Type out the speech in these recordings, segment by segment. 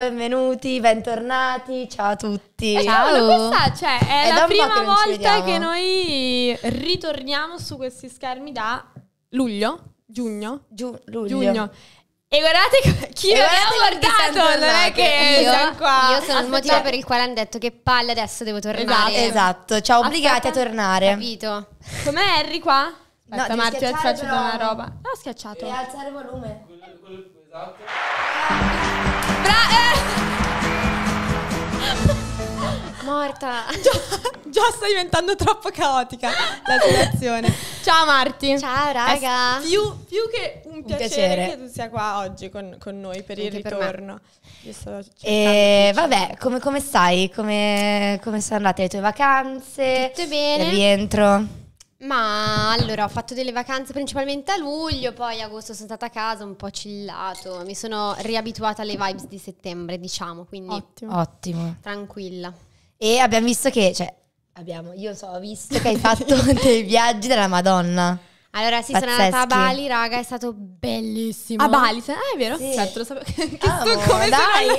Benvenuti, bentornati, ciao a tutti. Eh, ciao, ciao. questa cioè, è, è la prima che volta che noi ritorniamo su questi schermi da luglio, giugno, Giu luglio. giugno. E guardate chi e non guardate ha guardato, non è che io, sono qua. Io sono Aspetta. il motivo per il quale hanno detto che palle adesso devo tornare. Esatto, esatto. ha obbligati Aspetta. a tornare. Capito. Com'è Harry qua? Aspetta, no, Marti, ho una roba. ho schiacciato. E alzare il volume. Eh! Morta. Già, già, sta diventando troppo caotica la situazione. Ciao Marti. Ciao raga. È più, più che un piacere, un piacere, che tu sia qua oggi con, con noi per Anche il ritorno. Per e vabbè, come, come stai? Come, come, sono andate le tue vacanze? Tutto bene. Il rientro? Ma allora ho fatto delle vacanze principalmente a luglio, poi agosto sono stata a casa, un po' chillato, mi sono riabituata alle vibes di settembre, diciamo, quindi ottimo. ottimo. Tranquilla. E abbiamo visto che, cioè, abbiamo, io so, ho visto che hai fatto dei viaggi della Madonna. Allora sì, Pazzeschi. sono andata a Bali, raga, è stato bellissimo. A Bali, ah, è vero? Sì. Certo, lo sapevo. che ah, sto come dai.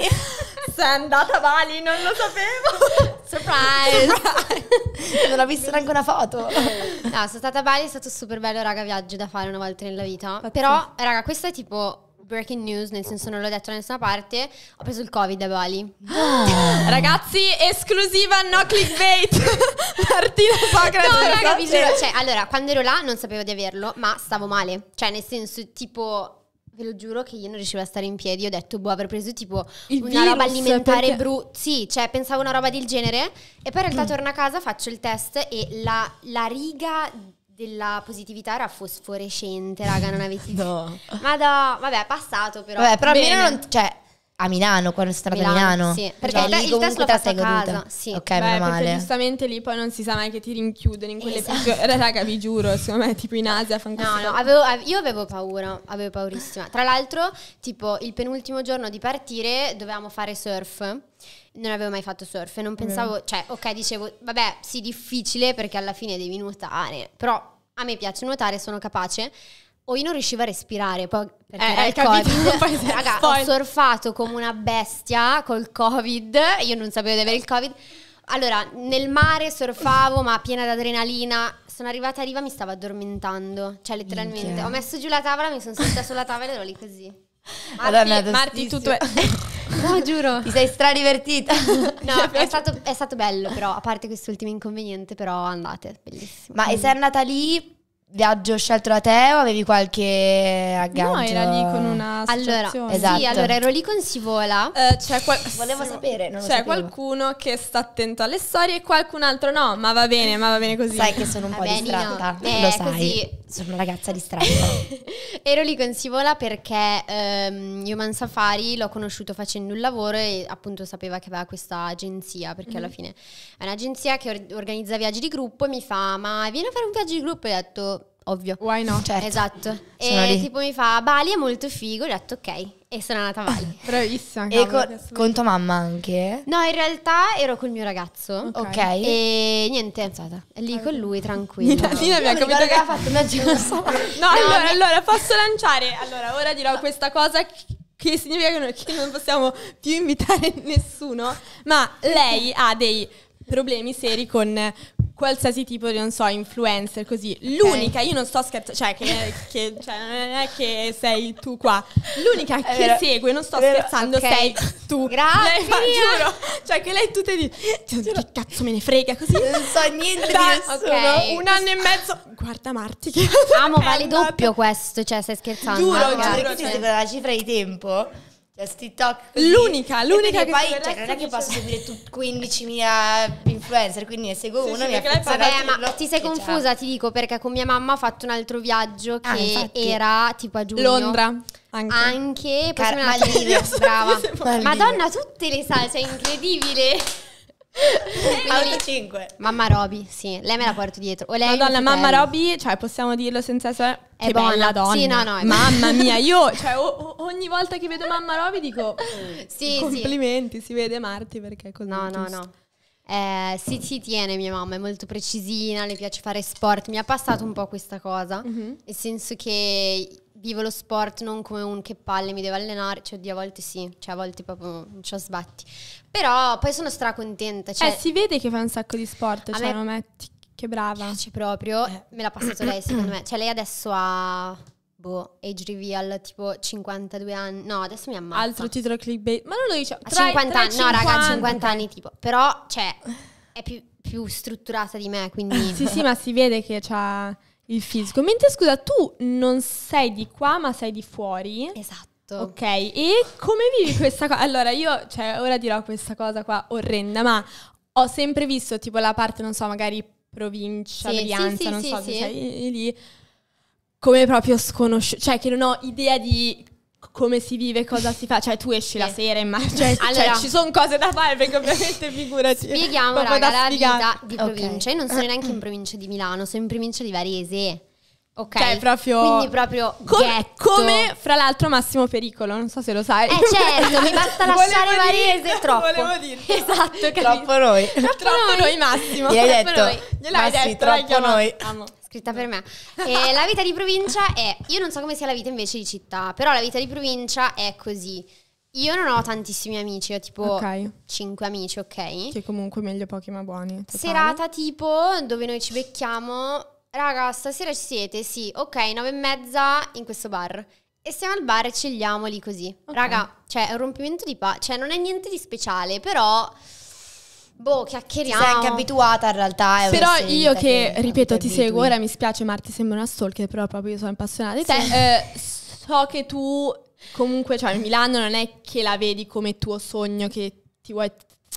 Forse è andata Bali, non lo sapevo. Surprise! Surprise. non ho visto neanche una foto. no, sono stata a Bali, è stato super bello, raga, viaggio da fare una volta nella vita. Pazzesco. Però, raga, questo è tipo breaking news, nel senso non l'ho detto da nessuna parte, ho preso il Covid a Bali. Ah. Ragazzi, esclusiva no clickbait. Martina Socrate. No, raga, vi giuro, cioè, allora, quando ero là non sapevo di averlo, ma stavo male, cioè nel senso tipo Ve lo giuro che io non riuscivo a stare in piedi, ho detto, boh, aver preso tipo il una roba alimentare perché... brutta. Sì, cioè pensavo una roba del genere e poi in realtà mm. torno a casa, faccio il test e la, la riga della positività era fosforescente, raga, non avete... no. Ma vabbè, è passato però. Vabbè, però Bene. almeno non... Cioè, a Milano, quando sei stata a Milano. Sì, cioè, perché cioè, il test l'ho fatto a casa. Sì. Ok, Beh, meno male. giustamente lì poi non si sa mai che ti rinchiudono in quelle esatto. Piccole... Eh, raga, vi giuro, secondo me tipo in Asia fanno No, no, avevo, io avevo paura, avevo paurissima. Tra l'altro, tipo il penultimo giorno di partire dovevamo fare surf non avevo mai fatto surf e non pensavo, mm. cioè, ok, dicevo, vabbè, sì, difficile perché alla fine devi nuotare, però a me piace nuotare, sono capace o io non riuscivo a respirare, poi perché eh, era il eh, Covid. Raga, ho surfato come una bestia col Covid, io non sapevo di avere il Covid. Allora, nel mare surfavo, ma piena di adrenalina. Sono arrivata a riva, mi stavo addormentando. Cioè, letteralmente. Minchia. Ho messo giù la tavola, mi sono seduta sulla tavola e ero lì così. Marti, Marti tutto è... No, giuro. Ti sei stradivertita. No, è stato, è stato bello, però, a parte quest'ultimo inconveniente, però andate, bellissimo. Ma e sei andata lì viaggio scelto da te o avevi qualche aggancio? No, era lì con una allora, esatto. Sì, allora ero lì con Sivola. Eh, c'è qual- Volevo sapere, C'è qualcuno che sta attento alle storie e qualcun altro no, ma va bene, ma va bene così. Sai che sono un po' Vabbè, distratta, no. eh, lo sai. Così. Sono una ragazza distratta. ero lì con Sivola perché um, ehm, Human Safari l'ho conosciuto facendo un lavoro e appunto sapeva che aveva questa agenzia, perché mm. alla fine è un'agenzia che or- organizza viaggi di gruppo e mi fa "Ma vieni a fare un viaggio di gruppo?" E ho detto ovvio. Why not? Certo. Esatto. e tipo mi fa, Bali è molto figo, ho detto ok. E sono andata a Bali. Bravissima. E con, con tua mamma anche? No, in realtà ero col mio ragazzo. Ok. E niente, pensata. Lì allora. con lui tranquillo. Nina, mi ha capito che ha fatto una giusta. no, no allora, mi... allora posso lanciare. Allora, ora dirò questa cosa che significa che, noi, che non possiamo più invitare nessuno, ma lei ha dei problemi seri con qualsiasi tipo di, non so, influencer, così. L'unica, eh. io non sto scherzando, cioè, che, che cioè, non è che sei tu qua. L'unica è che vero. segue, non sto scherzando, okay. sei tu. Grazie. Lei fa, giuro. Cioè, che lei tutte di... che cazzo me ne frega, così. Non so niente da, di okay. Un anno e mezzo. Guarda Marti che... Amo, vale andata. doppio questo, cioè, stai scherzando. Giuro, giuro. Cioè. la cifra di tempo? Cioè, TikTok. Così. L'unica, l'unica che poi cioè, non è che posso seguire tu 15.000 influencer, quindi ne seguo sì, uno sì, mi Vabbè, ma ti sei confusa, ti dico, perché con mia mamma ho fatto un altro viaggio ah, che ah, era tipo a giugno. Londra. Anche, anche Car- Maldive, brava. Maldive. Madonna, tutte le salse, è incredibile. Auto 5. Mamma Roby, sì, lei me la porto dietro. O lei Madonna, mamma Roby, cioè possiamo dirlo senza se è che buona. bella donna. Sì, no, no, mamma mia, io cioè, o, ogni volta che vedo mamma Roby dico sì, complimenti, sì. si vede Marti perché è così. No, no, no. Eh, si, si tiene mia mamma, è molto precisina, le piace fare sport, mi ha passato un po' questa cosa, mm-hmm. nel senso che vivo lo sport non come un che palle mi devo allenare, cioè a volte sì, cioè a volte proprio non ci sbatti, però poi sono stracontenta. Cioè, eh, si vede che fa un sacco di sport, cioè me... non metti che brava. Ci proprio, eh. me l'ha passato lei secondo me. Cioè lei adesso ha boh, age reveal tipo 52 anni. No, adesso mi ammazza. Altro titolo clickbait. Ma non lo dice. Tra, 50 anni, 50. no raga, 50 anni tipo. Però, cioè, è più, più strutturata di me, quindi... sì, sì, ma si vede che c'ha il fisico. Mentre scusa, tu non sei di qua, ma sei di fuori. Esatto. Esatto. Ok, e come vivi questa cosa? Allora, io, cioè, ora dirò questa cosa qua orrenda, ma ho sempre visto tipo la parte, non so, magari provincia, sì, Brianza, sì, sì, non sì, so, sì. Sei lì, come proprio sconosciuto, cioè che non ho idea di come si vive, cosa si fa, cioè tu esci sì. la sera in mar- cioè, cioè, allora, cioè, ci sono cose da fare perché ovviamente figurati. Spieghiamo raga, la vita di provincia, okay. io non sono neanche in provincia di Milano, sono in provincia di Varese. Ok. Cioè, proprio. Quindi proprio. Com- come, fra l'altro, Massimo Pericolo. Non so se lo sai. Eh, certo, mi basta lasciare Varese dire, troppo. Volevo dirti. Esatto, capito. Troppo noi. Troppo, troppo noi, Massimo. Gli Gliel'hai detto. Noi. Gliel'hai Massi, detto. Troppo noi. Amo scritta per me. E eh, la vita di provincia è, io non so come sia la vita invece di città, però la vita di provincia è così. Io non ho tantissimi amici, ho tipo okay. 5 amici, ok? Che comunque meglio pochi ma buoni. Totale. Serata tipo dove noi ci becchiamo raga, stasera ci siete? Sì, ok, nove e mezza in questo bar. E siamo al bar e cegliamo lì così. Okay. Raga, cioè, è un rompimento di pace. Cioè, non è niente di speciale, però... Boh, chiacchieriamo. Ti sei anche abituata in realtà. Però io che, che ripeto, ti seguo, ora mi spiace, Marti sembra una stalker, però proprio io sono appassionata di te. Sì. Eh, so che tu comunque, cioè Milano non è che la vedi come tuo sogno che ti vuoi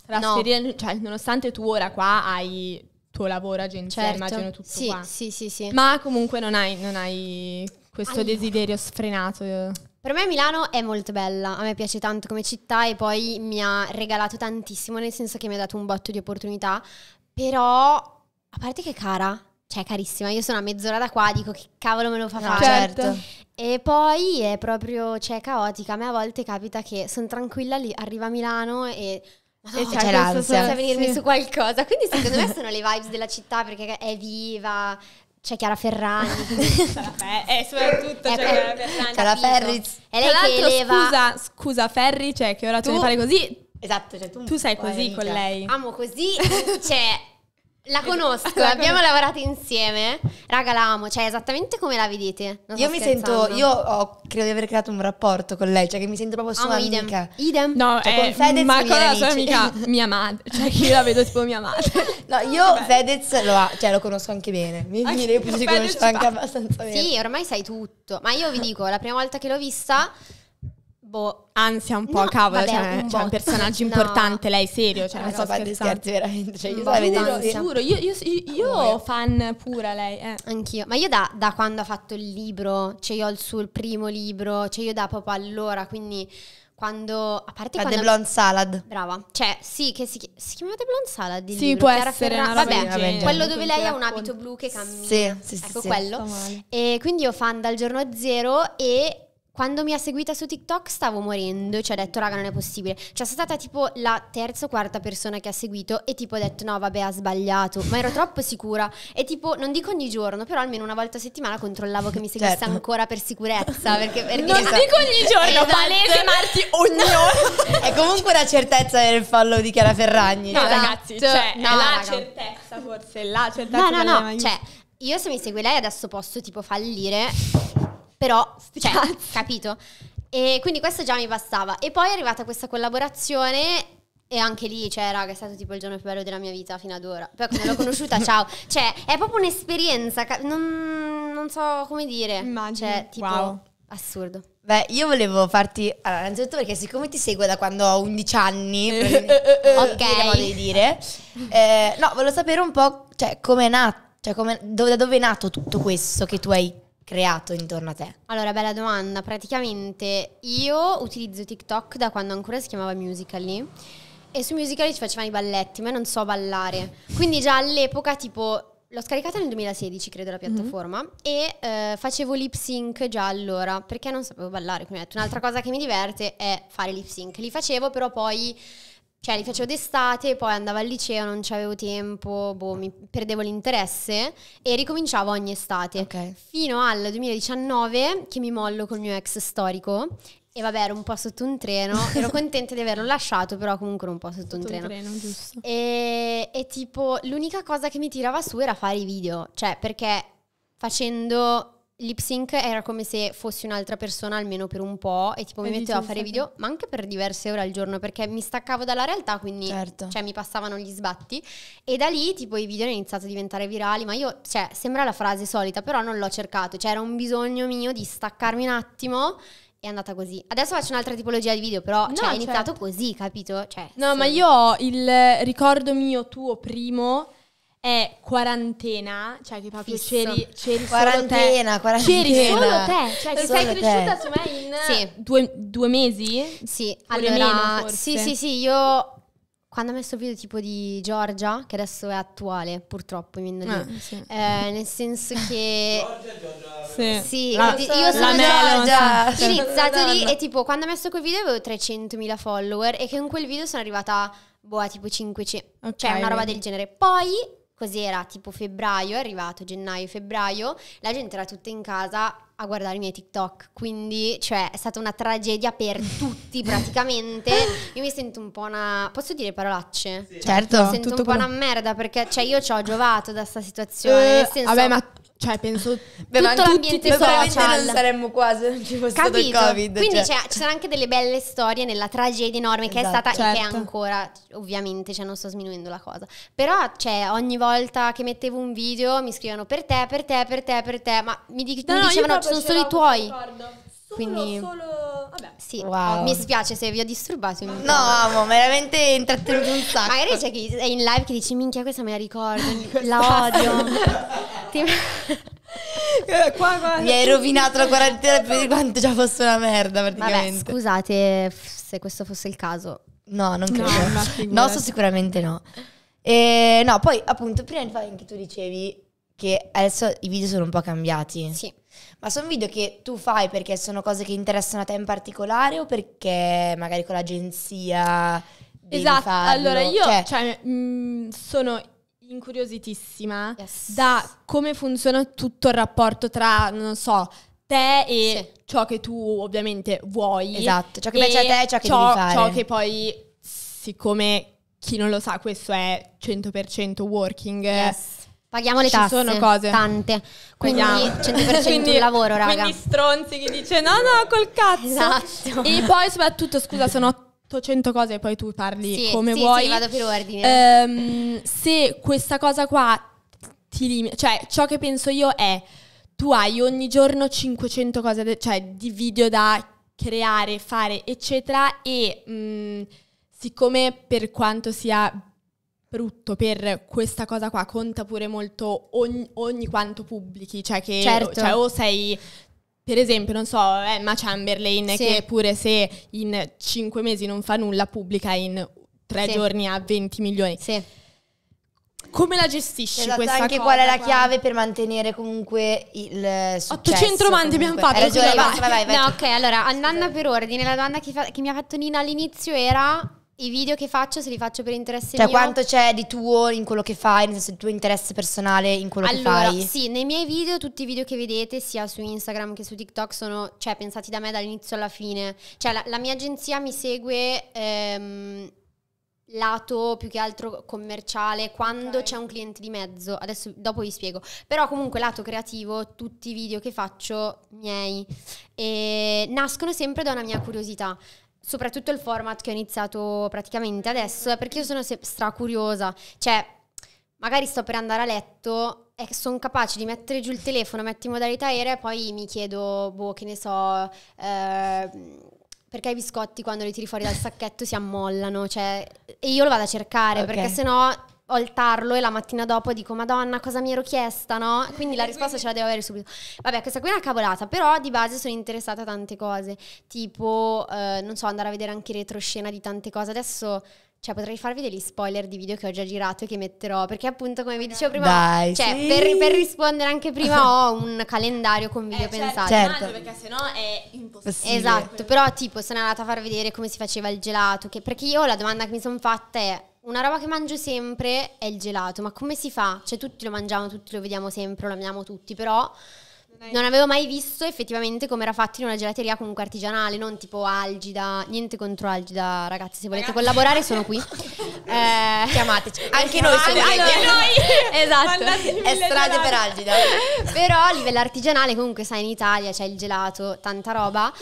trasferire, no. cioè nonostante tu ora qua hai tuo lavoro agenzia, certo. immagino tutto sì, qua. Sì, sì, sì. Ma comunque non hai, non hai questo allora. desiderio sfrenato. Per me Milano è molto bella, a me piace tanto come città e poi mi ha regalato tantissimo, nel senso che mi ha dato un botto di opportunità, però a parte che è cara, cioè carissima, io sono a mezz'ora da qua, dico che cavolo me lo fa fare. Certo. certo. E poi è proprio, cioè, caotica, a me a volte capita che sono tranquilla lì, arrivo a Milano e Madonna, e c'è, c'è l'ansia. Senza venirmi sì. su qualcosa. Quindi secondo me sono le vibes della città perché è viva, c'è Chiara Ferragni. eh, soprattutto eh, c'è eh, Chiara Ferragni. Chiara Ferriz. È lei Tra che eleva... scusa, scusa Ferri, cioè che ora tu, tu mi fai così. Esatto, cioè tu, tu sei così con lei. Amo così, cioè la conosco, la abbiamo con... lavorato insieme. Raga, la amo, cioè esattamente come la vedete. Non io mi scherzando. sento, io ho, credo di aver creato un rapporto con lei, cioè che mi sento proprio sua oh, idem. idem. No, cioè, eh, Fedez ma con la sua amica, mia madre, cioè che io la vedo tipo mia madre. No, io Vabbè. Fedez lo, cioè, lo conosco anche bene, mi anche direi che ci conosco anche abbastanza bene. Sì, ormai sai tutto, ma io vi dico, la prima volta che l'ho vista boh, ansia un po', no, cavolo, vabbè, cioè, un, cioè, un personaggio importante, no. lei serio, cioè, non so fare scherzi veramente, cioè, io mm. no, no, giuro, io, io, io, io fan pura lei, eh. Anch'io, ma io da, da, quando ha fatto il libro, cioè io ho il suo primo libro, cioè io da proprio allora, quindi quando a parte la The Blonde Salad brava cioè sì che si, si chiamava The Blonde Salad il sì libro, può Chiara essere Ferra- vabbè, vabbè quello dove lei ha un abito blu che cammina sì, sì, sì ecco sì, quello e quindi io fan dal giorno zero e quando mi ha seguita su TikTok stavo morendo e ci cioè ha detto raga non è possibile. Cioè sono stata tipo la terza o quarta persona che ha seguito e tipo ho detto no vabbè ha sbagliato, ma ero troppo sicura e tipo non dico ogni giorno, però almeno una volta a settimana controllavo che mi seguisse certo. ancora per sicurezza. Perché, perché non esatto. dico ogni giorno, esatto. palese Marti ogni no. ora. è comunque una certezza del follow di Chiara Ferragni. No esatto. ragazzi, cioè no, è la raga. certezza forse, la certezza. No no no, cioè io se mi segue lei adesso posso tipo fallire però, cioè, capito? E quindi questo già mi bastava. E poi è arrivata questa collaborazione e anche lì, cioè, raga, è stato tipo il giorno più bello della mia vita fino ad ora. Poi come l'ho conosciuta, ciao. Cioè, è proprio un'esperienza, non, non so come dire. Immagino. Cioè, tipo, wow. assurdo. Beh, io volevo farti, allora, innanzitutto perché siccome ti seguo da quando ho 11 anni, ok, dire, modo di dire, eh, no, volevo sapere un po', cioè, come è nato, cioè, da dove è nato tutto questo che tu hai creato intorno a te? Allora, bella domanda. Praticamente io utilizzo TikTok da quando ancora si chiamava Musical.ly e su Musical.ly ci facevano i balletti, ma non so ballare. Quindi già all'epoca tipo L'ho scaricata nel 2016, credo, la mhm. piattaforma mm-hmm. e eh, facevo lip sync già allora perché non sapevo ballare. Quindi ho detto un'altra cosa che mi diverte è fare lip sync. Li facevo, però poi cioè li facevo d'estate, poi andavo al liceo, non c'avevo tempo, boh, mi perdevo l'interesse e ricominciavo ogni estate. Okay. Fino al 2019 che mi mollo col mio ex storico e vabbè, ero un po' sotto un treno, ero contenta di averlo lasciato, però comunque ero un po' sotto, sotto un treno. Sotto Un treno giusto. E, e, tipo, l'unica cosa che mi tirava su era fare i video, cioè perché facendo lip sync era come se fossi un'altra persona almeno per un po' e tipo e mi mettevo a fare video, ma anche per diverse ore al giorno perché mi staccavo dalla realtà, quindi certo. cioè, mi passavano gli sbatti e da lì tipo i video hanno iniziato a diventare virali, ma io, cioè, sembra la frase solita, però non l'ho cercato, cioè era un bisogno mio di staccarmi un attimo è andata così. Adesso faccio un'altra tipologia di video, però no, cioè, è iniziato certo. così, capito? Cioè, no, sì. ma io ho il ricordo mio tuo primo è quarantena, cioè che proprio c'eri, c'eri quarantena, solo te. Quarantena, C'eri solo te, cioè che sei cresciuta su me in sì. due, due, mesi? Sì, allora, meno, sì, sì, sì, io quando ho messo il video tipo di Giorgia, che adesso è attuale purtroppo, ah, sì. eh, nel senso che... Giorgia, Giorgia. Sì, sì la, io, sono Giorgia, iniziato lì e tipo quando ho messo quel video avevo 300.000 follower e che in quel video sono arrivata boh, a tipo 500, cioè, okay. cioè una roba del genere. Poi era tipo febbraio, è arrivato gennaio, febbraio, la gente era tutta in casa a guardare i miei TikTok, quindi cioè, è stata una tragedia per tutti praticamente. Io mi sento un po' una... posso dire parolacce? Cioè, sì. Certo. Mi sento un po' quello... una merda perché cioè, io ci ho giovato da sta situazione. Eh, nel senso, vabbè, ma cioè penso Beh, tutto l'ambiente tutti, social non saremmo qua se non ci fosse Capito? stato il covid quindi cioè. cioè ci saranno anche delle belle storie nella tragedia enorme che esatto, è stata certo. e che è certo. ancora ovviamente cioè non sto sminuendo la cosa però cioè, ogni volta che mettevo un video mi scrivevano per te per te per te per te ma mi, dic- no, mi dicevano sono solo i tuoi. Solo, Quindi... solo... Vabbè. Sì, wow. mi spiace se vi ho disturbato. No, amo, veramente intrattenuto un sacco. Magari c'è chi è in live che dice, minchia, questa me la ricordo, la odio. Ti... Eh, qua, qua, mi hai rovinato la quarantena più di quanto già fosse una merda praticamente. Vabbè, scusate se questo fosse il caso. No, non credo. No, no so sicuramente no. E, no, poi appunto prima di fare anche tu dicevi che adesso i video sono un po' cambiati. Sì. Ma sono video che tu fai perché sono cose che interessano a te in particolare o perché magari con l'agenzia... Esatto, allora io cioè, cioè, mh, mm, sono incuriositissima yes. da come funziona tutto il rapporto tra, non so, te e sì. ciò che tu ovviamente vuoi. Esatto, ciò che piace a te e ciò che ciò, fare. Ciò che poi, siccome chi non lo sa, questo è 100% working. Yes Paghiamo le Ci tasse, sono cose. tante, quindi Paghiamo. 100% quindi, lavoro raga. Quindi stronzi chi dice no no col cazzo. Esatto. E poi soprattutto scusa sono 800 cose e poi tu parli sì, come sì, vuoi. Sì, vado per ordine. Um, se questa cosa qua ti limita, cioè ciò che penso io è tu hai ogni giorno 500 cose, de- cioè di video da creare, fare, eccetera e mh, mm, siccome per quanto sia brutto per questa cosa qua conta pure molto ogni, ogni quanto pubblichi, cioè che certo. cioè, o sei per esempio, non so, eh, Emma Chamberlain sì. che pure se in cinque mesi non fa nulla pubblica in tre sì. giorni a 20 milioni. Sì. Come la gestisci esatto, questa anche cosa? qual è la chiave per mantenere comunque il successo? 800 domande abbiamo fatto. Ragione, vai, vai, vai, vai, No, ok, allora andando per ordine, la domanda che, fa- che mi ha fatto Nina all'inizio era i video che faccio, se li faccio per interesse cioè, mio. Cioè, quanto c'è di tuo in quello che fai, nel senso il tuo interesse personale in quello allora, che fai? Sì, nei miei video, tutti i video che vedete, sia su Instagram che su TikTok, sono cioè, pensati da me dall'inizio alla fine. Cioè, la, la mia agenzia mi segue. Ehm, lato più che altro commerciale quando okay. c'è un cliente di mezzo adesso dopo vi spiego però comunque lato creativo tutti i video che faccio miei e nascono sempre da una mia curiosità soprattutto il format che ho iniziato praticamente adesso è eh, perché io sono stracuriosa. Cioè, magari sto per andare a letto e sono capace di mettere giù il telefono, metto in modalità aerea e poi mi chiedo, boh, che ne so, eh, perché i biscotti quando li tiri fuori dal sacchetto si ammollano. Cioè, e io lo vado a cercare okay. perché sennò ho il tarlo e la mattina dopo dico Madonna cosa mi ero chiesta, no? Quindi la risposta ce la devo avere subito. Vabbè, questa qui è una cavolata, però di base sono interessata a tante cose, tipo, eh, non so, andare a vedere anche retroscena di tante cose. Adesso cioè potrei farvi degli spoiler di video che ho già girato e che metterò perché appunto come vi dicevo prima Dai, cioè, sì. per, per, rispondere anche prima ho un calendario con video eh, certo, pensati certo, certo. perché sennò è impossibile esatto però tipo sono andata a far vedere come si faceva il gelato che, perché io la domanda che mi sono fatta è una roba che mangio sempre è il gelato, ma come si fa? Cioè tutti lo mangiamo, tutti lo vediamo sempre, lo amiamo tutti, però non, avevo mai visto effettivamente come era fatto in una gelateria comunque artigianale, non tipo Algida, niente contro Algida, ragazzi, se volete ragazzi. collaborare sono qui. eh, Chiamateci. Anche noi siamo qui. Anche noi. esatto. È strade per Algida. Però a livello artigianale comunque sai in Italia c'è il gelato, tanta roba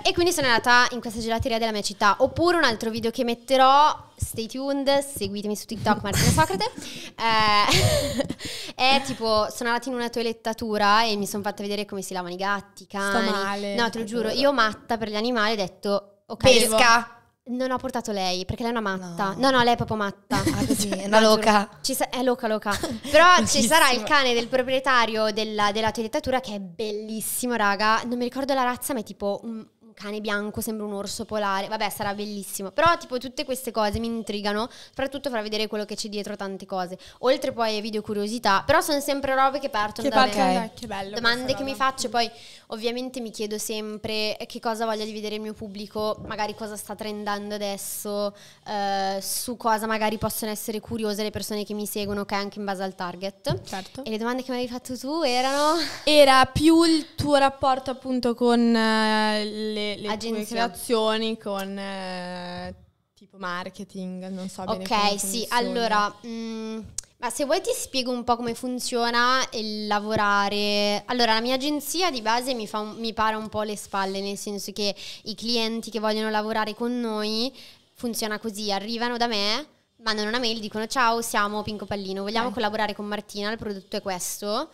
eh, e quindi sono andata in questa gelateria della mia città. Oppure un altro video che metterò stay tuned, seguitemi su TikTok Martina Socrate. Eh, è tipo, sono andata in una toilettatura e mi sono fatta vedere come si lavano i gatti, i cani. Sto male. No, te lo giuro, io matta per gli animali ho detto, ok. Pesca. Non ho portato lei perché lei è una matta. No, no, no lei è proprio matta. Ah, così, è una loca. Sa- è loca, loca. Però ci sarà il cane del proprietario della, della toilettatura che è bellissimo, raga. Non mi ricordo la razza, ma è tipo un un cane bianco sembra un orso polare, vabbè sarà bellissimo, però tipo tutte queste cose mi intrigano, soprattutto far vedere quello che c'è dietro tante cose, oltre poi ai video curiosità, però sono sempre robe che partono che da me, che bello domande che roba. mi faccio, poi ovviamente mi chiedo sempre eh, che cosa voglia di vedere il mio pubblico, magari cosa sta trendando adesso, eh, su cosa magari possono essere curiose le persone che mi seguono, che okay, anche in base al target. Certo. E le domande che mi avevi fatto tu erano? Era più il tuo rapporto appunto con eh, le le, le tue creazioni con eh, tipo marketing, non so okay, bene Ok, sì, allora... Mh, mm, ma se vuoi ti spiego un po' come funziona il lavorare. Allora, la mia agenzia di base mi, fa, mi para un po' le spalle, nel senso che i clienti che vogliono lavorare con noi funziona così, arrivano da me, mandano una mail, dicono ciao, siamo Pinco Pallino, vogliamo okay. collaborare con Martina, il prodotto è questo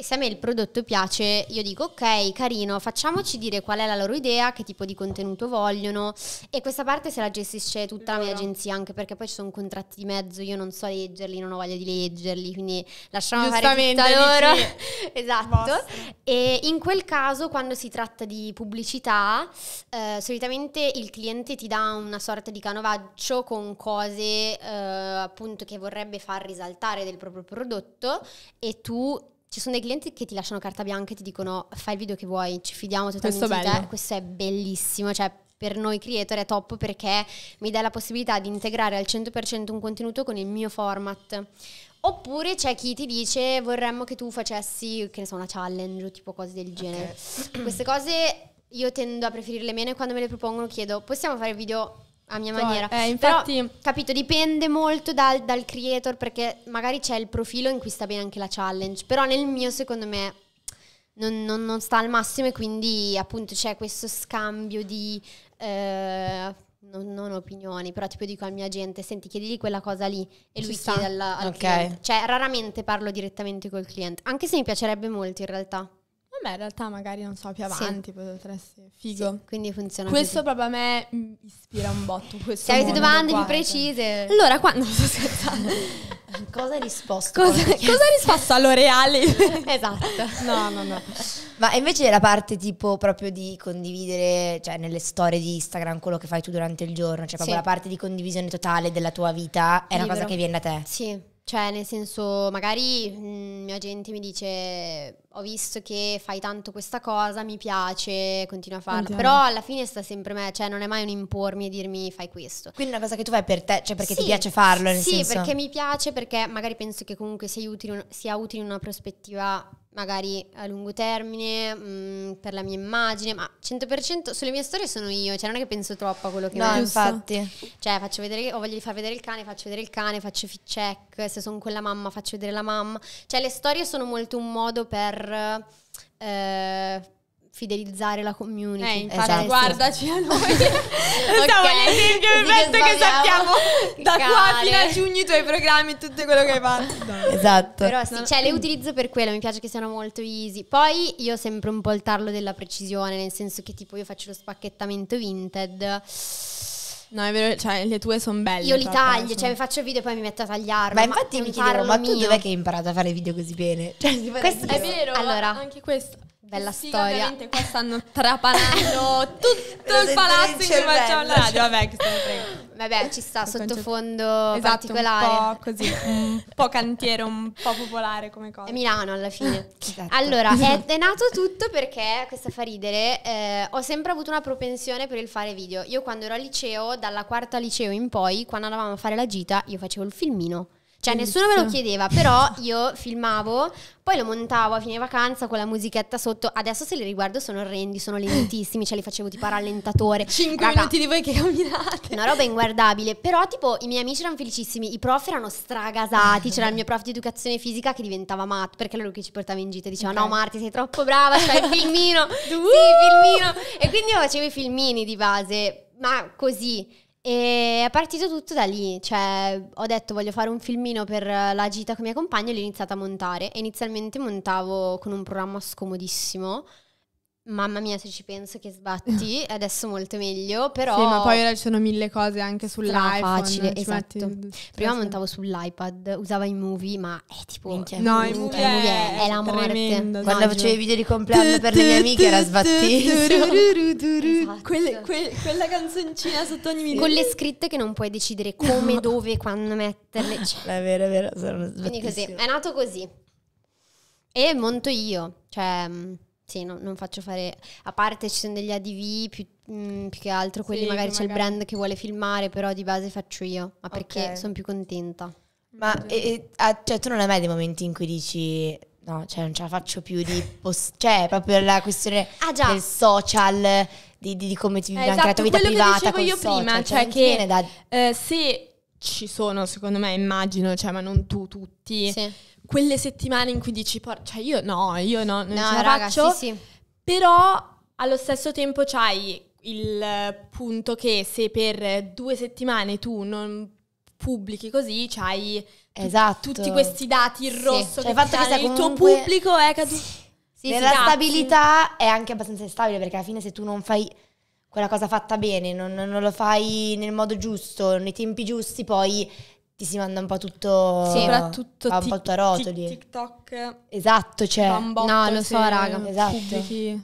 e se a me il prodotto piace, io dico ok, carino, facciamoci dire qual è la loro idea, che tipo di contenuto vogliono e questa parte se la gestisce tutta la mia agenzia, anche perché poi ci sono contratti di mezzo, io non so leggerli, non ho voglia di leggerli, quindi lasciamo fare tutta loro. esatto. Vostra. E in quel caso quando si tratta di pubblicità, eh, solitamente il cliente ti dà una sorta di canovaccio con cose eh, appunto che vorrebbe far risaltare del proprio prodotto e tu ci sono dei clienti che ti lasciano carta bianca e ti dicono fai il video che vuoi, ci fidiamo totalmente di te. Questo è bellissimo, cioè per noi creator è top perché mi dà la possibilità di integrare al 100% un contenuto con il mio format. Oppure c'è chi ti dice vorremmo che tu facessi, che ne so, una challenge o tipo cose del genere. Okay. Queste cose io tendo a preferirle meno e quando me le propongono chiedo possiamo fare video a mia cioè, maniera. Eh, infatti, Però, capito, dipende molto dal, dal, creator perché magari c'è il profilo in cui sta bene anche la challenge, però nel mio secondo me non, non, non sta al massimo e quindi appunto c'è questo scambio di... Eh, non, non, opinioni, però tipo dico alla mia gente, senti chiedigli quella cosa lì e lui sta. chiede alla, al okay. cliente. Cioè raramente parlo direttamente col cliente, anche se mi piacerebbe molto in realtà. Beh, in realtà magari non so, più avanti sì. potrebbe essere figo. Sì, quindi funziona. Questo così. proprio a me ispira un botto. Se avete domande più cioè. precise. Allora, quando sto scherzando. Cosa hai risposto? Cosa, cosa hai risposto all'Oreale? esatto. No, no, no. Ma invece la parte tipo proprio di condividere, cioè nelle storie di Instagram, quello che fai tu durante il giorno, cioè proprio sì. la parte di condivisione totale della tua vita, è Libero. una cosa che viene da te. Sì. Cioè, nel senso, magari mh, mm, mia gente mi dice ho visto che fai tanto questa cosa, mi piace, continua a farla. Andiamo. Però alla fine sta sempre me, cioè non è mai un impormi e dirmi fai questo. Quindi è una cosa che tu fai per te, cioè perché sì, ti piace farlo. sì, senso. perché mi piace, perché magari penso che comunque sia utile, sia utile in una prospettiva magari a lungo termine, mh, mm, per la mia immagine, ma 100% sulle mie storie sono io, cioè non è che penso troppo a quello che no, infatti. Cioè faccio vedere, ho voglia di far vedere il cane, faccio vedere il cane, faccio fit check, se sono quella mamma faccio vedere la mamma. Cioè le storie sono molto un modo per per eh, fidelizzare la community. Eh, infatti, esatto. guardaci a noi. okay. l'esempio perfetto che, che sappiamo da Care. qua fino a giugno i tuoi programmi tutto quello che hai fatto. Esatto. Però sì, cioè, le utilizzo per quello, mi piace che siano molto easy. Poi io ho sempre un po' il tarlo della precisione, nel senso che tipo io faccio lo spacchettamento vinted No, è vero, cioè, le tue sono belle. Io li taglio, cioè mi faccio video e poi mi metto a tagliarlo. Ma, ma infatti mi chiedono, ma tu mio. dov'è che hai imparato a fare video così bene? Cioè, questo è vero, allora. anche questo. Bella sì, storia. Ovviamente qua stanno trapanando tutto il palazzo in cui facciamo la radio. Vabbè, che Vabbè, ci sta, sottofondo esatto, particolare. Un po' così, un po' cantiere, un po' popolare come cosa. È Milano alla fine. Esatto. Allora, è, è, nato tutto perché, questa fa ridere, eh, ho sempre avuto una propensione per il fare video. Io quando ero al liceo, dalla quarta liceo in poi, quando andavamo a fare la gita, io facevo il filmino cioè, nessuno me lo chiedeva, però io filmavo, poi lo montavo a fine vacanza con la musichetta sotto. Adesso se li riguardo sono orrendi, sono lentissimi, cioè li facevo tipo a rallentatore. Cinque Raga, minuti di voi che camminate. Una roba inguardabile, però tipo i miei amici erano felicissimi, i prof erano stragasati, c'era il mio prof di educazione fisica che diventava matto perché era lui che ci portava in gita, diceva okay. "No, Marti, sei troppo brava, fai il filmino". sì, filmino. E quindi io facevo i filmini di base, ma così e è partito tutto da lì, cioè ho detto voglio fare un filmino per la gita con mia compagna e l'ho iniziata a montare e inizialmente montavo con un programma scomodissimo Mamma mia, se ci penso che sbatti, adesso molto meglio, però... Sì, ma poi ora ci sono mille cose anche sull'iPhone. facile, esatto. Metti... Prima montavo sull'iPad, usavo i movie, ma è tipo... Minchia, no, i movie è, è, è, la morte. Tremendo, Quando no, facevo i video di compleanno per le mie amiche era sbattito. Esatto. quella canzoncina sotto ogni video. Con le scritte che non puoi decidere come, dove, quando metterle. Cioè. È vero, è vero, sono Quindi così, è nato così. E monto io, cioè... Mm, sì, no, non faccio fare... A parte ci sono degli ADV, più, mh, mm, più che altro quelli sì, magari c'è magari... il brand che vuole filmare, però di base faccio io, ma perché okay. sono più contenta. Ma mm e, a, cioè, tu non hai mai dei momenti in cui dici no, cioè non ce la faccio più di post- cioè proprio la questione ah, del social, di, di, di come ti vivi eh, anche la esatto, tua vita privata con io social, prima, cioè, cioè che da... eh, se ci sono, secondo me, immagino, cioè, ma non tu, tutti, sì quelle settimane in cui dici, cioè io no, io no, non no, ce la raga, faccio, sì, sì. però allo stesso tempo c'hai il punto che se per due settimane tu non pubblichi così, c'hai esatto. tutti questi dati in rosso sì. cioè, fatto che ah, il tuo pubblico è caduto. Sì, Nella stabilità è anche abbastanza instabile perché alla fine se tu non fai quella cosa fatta bene, non, non, lo fai nel modo giusto, nei tempi giusti, poi ti si manda un po' tutto sì. soprattutto un tic, po' a rotoli TikTok esatto cioè no lo so raga esatto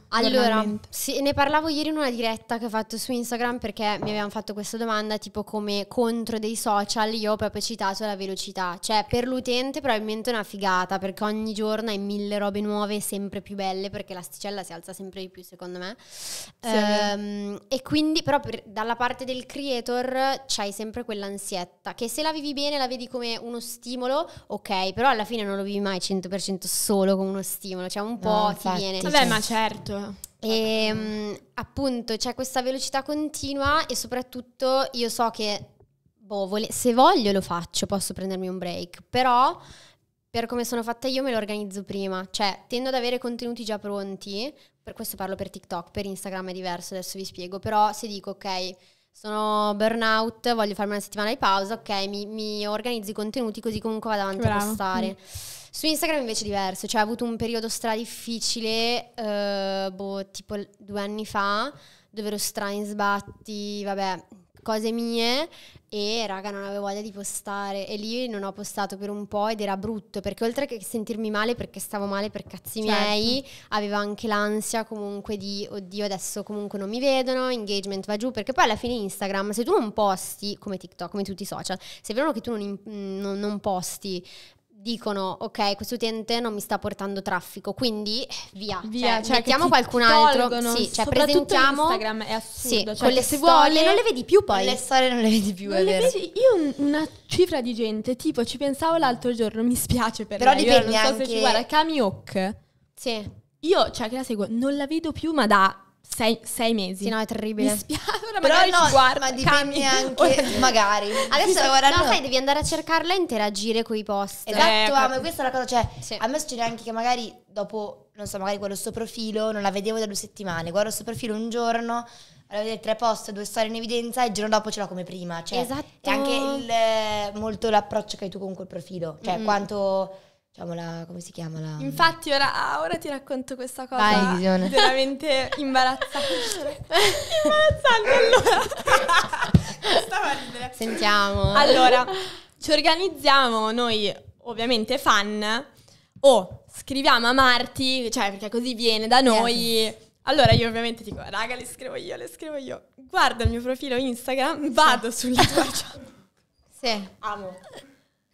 allora sì, ne parlavo ieri in una diretta che ho fatto su Instagram perché mi avevano fatto questa domanda tipo come contro dei social io ho proprio citato la velocità cioè per l'utente probabilmente è una figata perché ogni giorno hai mille robe nuove sempre più belle perché l'asticella si alza sempre di più secondo me sì, ehm, e quindi però per, dalla parte del creator c'hai sempre quell'ansietta che se la vivi bene bene, la vedi come uno stimolo, ok, però alla fine non lo vivi mai 100% solo come uno stimolo, cioè un po' no, ti viene. Vabbè, ma certo. E, ehm, mh, appunto c'è cioè questa velocità continua e soprattutto io so che boh, vole- se voglio lo faccio, posso prendermi un break, però per come sono fatta io me lo organizzo prima, cioè tendo ad avere contenuti già pronti, per questo parlo per TikTok, per Instagram è diverso, adesso vi spiego, però se dico ok sono burnout, voglio farmi una settimana di pausa, ok, mi, mi organizzo i contenuti così comunque vado avanti Bravo. a postare. Mm. Su Instagram invece è diverso, cioè ho avuto un periodo stra difficile, eh, boh, tipo due anni fa, dove ero stra in sbatti, vabbè, cose mie e raga non avevo voglia di postare e lì non ho postato per un po' ed era brutto perché oltre che sentirmi male perché stavo male per cazzi certo. miei avevo anche l'ansia comunque di oddio adesso comunque non mi vedono engagement va giù perché poi alla fine Instagram se tu non posti come TikTok come tutti i social se è vero che tu non, non, non posti dicono ok questo utente non mi sta portando traffico quindi via, via cioè, cioè mettiamo qualcun altro tolgono, sì, cioè presentiamo Instagram è assurdo sì, cioè con le storie non le vedi più poi le storie non le vedi più non è vero vedi, io una cifra di gente tipo ci pensavo l'altro giorno mi spiace per però lei, dipende io non so anche... se ci guarda Kamiok sì io cioè che la seguo non la vedo più ma da sei, sei mesi. Sì, no, è terribile. Mi spiace, però no, guarda, ma dipende anche, magari. Adesso ora no, sai, devi andare a cercarla e interagire con i post. Esatto, eh, ah, ma questa è la cosa, cioè, sì. a me succede anche che magari dopo, non so, magari quello suo profilo, non la vedevo da due settimane, guardo il suo profilo un giorno, allora vedete tre post, due storie in evidenza e il giorno dopo ce l'ho come prima. Cioè, esatto. È anche il, molto l'approccio che hai tu con quel profilo, cioè mm. quanto diciamo la, come si chiama la... Infatti ora, ah, ora ti racconto questa cosa Vai, visione. veramente imbarazzante. imbarazzante allora. Stavo a ridere. Sentiamo. Allora, ci organizziamo noi ovviamente fan o scriviamo a Marti, cioè perché così viene da noi. Yes. Allora io ovviamente dico, raga le scrivo io, le scrivo io. Guardo il mio profilo Instagram, vado sulla tua... sì. Amo.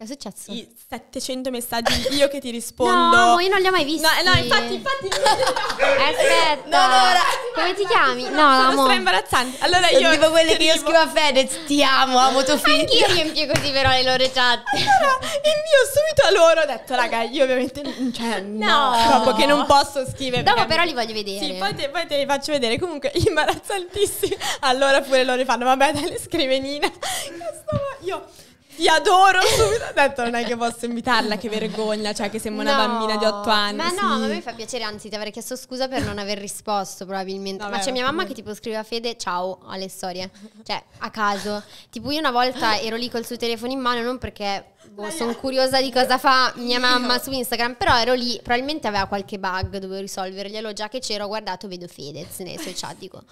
È successo? I 700 messaggi io che ti rispondo. No, io non li ho mai visti. No, no infatti, infatti. Aspetta. No, allora, Come ti chiami? No, no, sono stra imbarazzante. Allora io tipo quelle che io scrivo a Fedez, ti amo, amo tuo figlio. Anch'io riempio così però le loro chat. Allora, il mio subito a loro ho detto, raga, io ovviamente cioè no, no. che non posso scrivere. Dopo però li voglio vedere. Sì, poi te, poi te, li faccio vedere. Comunque imbarazzantissimi. Allora pure loro fanno, vabbè, dai, le scrive Nina. Io ti adoro subito. Ho detto, non è che posso invitarla, che vergogna, cioè che sembra no. una bambina di 8 anni. Ma sì. no, ma a me fa piacere, anzi ti avrei chiesto scusa per non aver risposto probabilmente. No, ma c'è mia mamma che tipo scrive a Fede, ciao, alle storie. Cioè, a caso. tipo io una volta ero lì col suo telefono in mano, non perché boh, sono curiosa di cosa fa mia mamma su Instagram, però ero lì, probabilmente aveva qualche bug, dovevo risolverglielo, già che c'ero, ho guardato, vedo Fedez nei suoi chat, dico...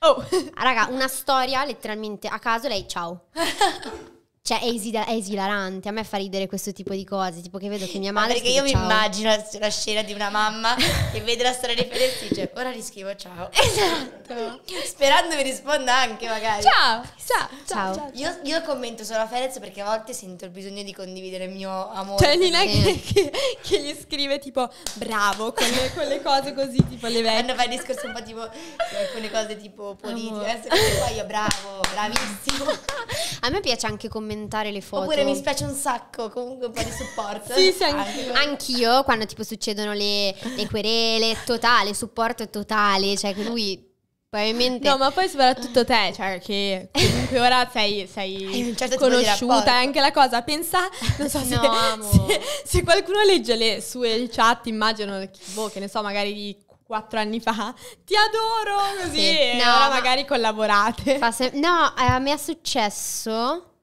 Oh. Ah, raga, una storia letteralmente a caso lei ciao. Cioè, è, esida- è, esilarante. A me fa ridere questo tipo di cose. Tipo che vedo che mia madre. Ma perché scrive, io mi immagino la scena di una mamma che vede la storia di Fedez e dice: Ora riscrivo, ciao. Esatto. Sperando mi risponda anche, magari. Ciao, ciao, ciao. ciao. Io, io, commento solo a Fedez perché a volte sento il bisogno di condividere il mio amore. Cioè, Nina che, che, che, gli scrive tipo bravo con le, con le cose così, tipo le vecchie. Quando fai discorso un po' tipo alcune eh, cose tipo politiche. Adesso poi io bravo, bravissimo. a me piace anche commentare commentare le foto. Oppure mi spiace un sacco, comunque un po' di supporto. sì, sì, anch'io. anch'io quando tipo succedono le, le querele, totale, supporto totale, cioè che lui probabilmente... No, ma poi soprattutto te, cioè che comunque ora sei, sei certo conosciuta, è anche la cosa, pensa, non so se, no, se, se qualcuno legge le sue chat, immagino, boh, che ne so, magari di quattro anni fa, ti adoro così, sì, no, ora ma magari collaborate. Se- no, eh, a me è successo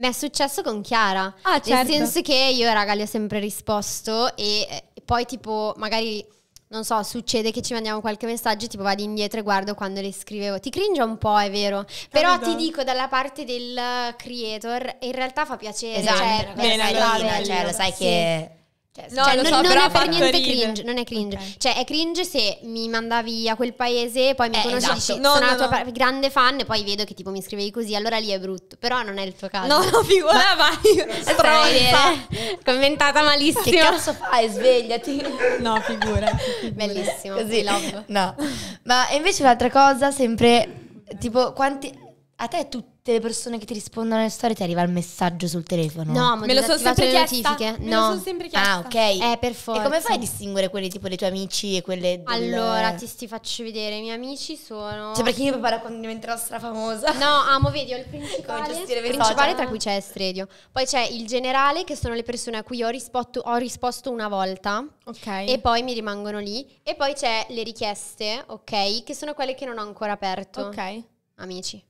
mi è successo con Chiara. Ah, certo. Nel senso che io, raga, le ho sempre risposto e, e eh, poi tipo magari non so, succede che ci mandiamo qualche messaggio, tipo vado indietro e guardo quando le scrivevo. Ti cringe un po', è vero. Però ti dico, dalla parte del creator, in realtà fa piacere. Esatto. Cioè, Bene, allora, cioè, lo sai sì. che cioè, no, cioè, non, so, non però è per niente ride. cringe, non è cringe. Okay. Cioè, è cringe se mi mandavi a quel paese, e poi mi eh, conosci, esatto. no, sono no, la tua no. grande fan e poi vedo che tipo mi scrivevi così, allora lì è brutto, però non è il tuo caso. No, no, figura, Ma... vai. Stronza. Eh, commentata malissimo. Che cazzo fai? Svegliati. no, figura. Bellissimo. Così. No. Ma invece l'altra cosa, sempre tipo quanti a te tutte le persone che ti rispondono alle storie ti arriva il messaggio sul telefono? No, ma me lo sono sempre chiesto. Notifiche? Me lo sono sempre chiesto. Ah, ok. Eh, per forza. E come fai a distinguere quelli tipo dei tuoi amici e quelle del... Allora, ti, ti, faccio vedere, i miei amici sono Cioè, perché io preparo quando diventerò strafamosa. No, amo, vedi, ho il principale, Il principale tra cui c'è Estredio. Poi c'è il generale che sono le persone a cui ho risposto, ho risposto una volta. Ok. E poi mi rimangono lì e poi c'è le richieste, ok, che sono quelle che non ho ancora aperto. Ok. Amici.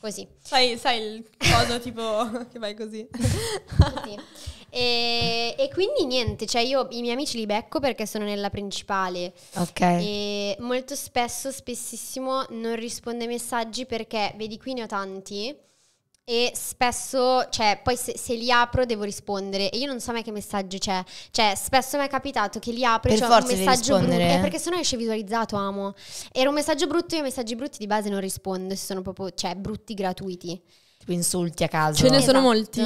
Così. Sai, sai il coso tipo che vai così. così. E, e, quindi niente, cioè io i miei amici li becco perché sono nella principale. Ok. E molto spesso, spessissimo, non rispondo ai messaggi perché, vedi qui ne ho tanti e spesso, cioè, poi se, se, li apro devo rispondere e io non so mai che messaggio c'è. Cioè, spesso mi è capitato che li apro per e c'è un messaggio brutto. Eh, perché sennò esce visualizzato, amo. Era un messaggio brutto, io ai messaggi brutti di base non rispondo, sono proprio, cioè, brutti gratuiti. Tipo insulti a caso. Ce ne esatto. sono molti?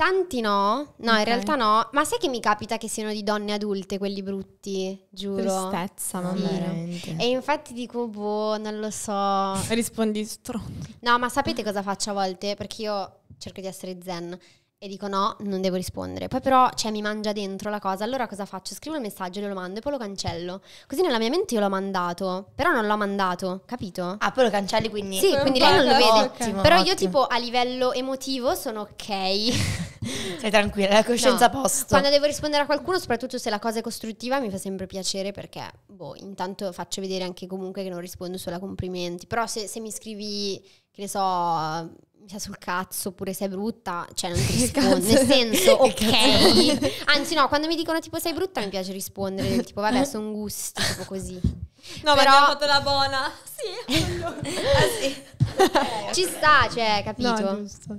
Tanti no, no okay. in realtà no, ma sai che mi capita che siano di donne adulte quelli brutti, giuro. Tristezza, ma sì. veramente. E infatti dico, boh, non lo so. Rispondi stronzo. No, ma sapete cosa faccio a volte? Perché io cerco di essere zen e dico no, non devo rispondere. Poi però cioè, mi mangia dentro la cosa, allora cosa faccio? Scrivo il messaggio, glielo mando e poi lo cancello. Così nella mia mente io l'ho mandato, però non l'ho mandato, capito? Ah, poi lo cancelli quindi... Sì, quindi lei ah, non lo vede. Ottimo, però ottimo. io tipo a livello emotivo sono ok. Sei tranquilla, la coscienza no. a posto. Quando devo rispondere a qualcuno, soprattutto se la cosa è costruttiva, mi fa sempre piacere perché, boh, intanto faccio vedere anche comunque che non rispondo solo a complimenti. Però se, se mi scrivi che ne so, mi sul cazzo oppure sei brutta, cioè non ti rispondo, nel senso ok. Anzi no, quando mi dicono tipo sei brutta mi piace rispondere, tipo vabbè sono gusti, tipo così. No, Però... ma abbiamo fatto la buona. Sì. Eh, allora. ah, sì. Eh. Ci sta, cioè, capito? No, giusto.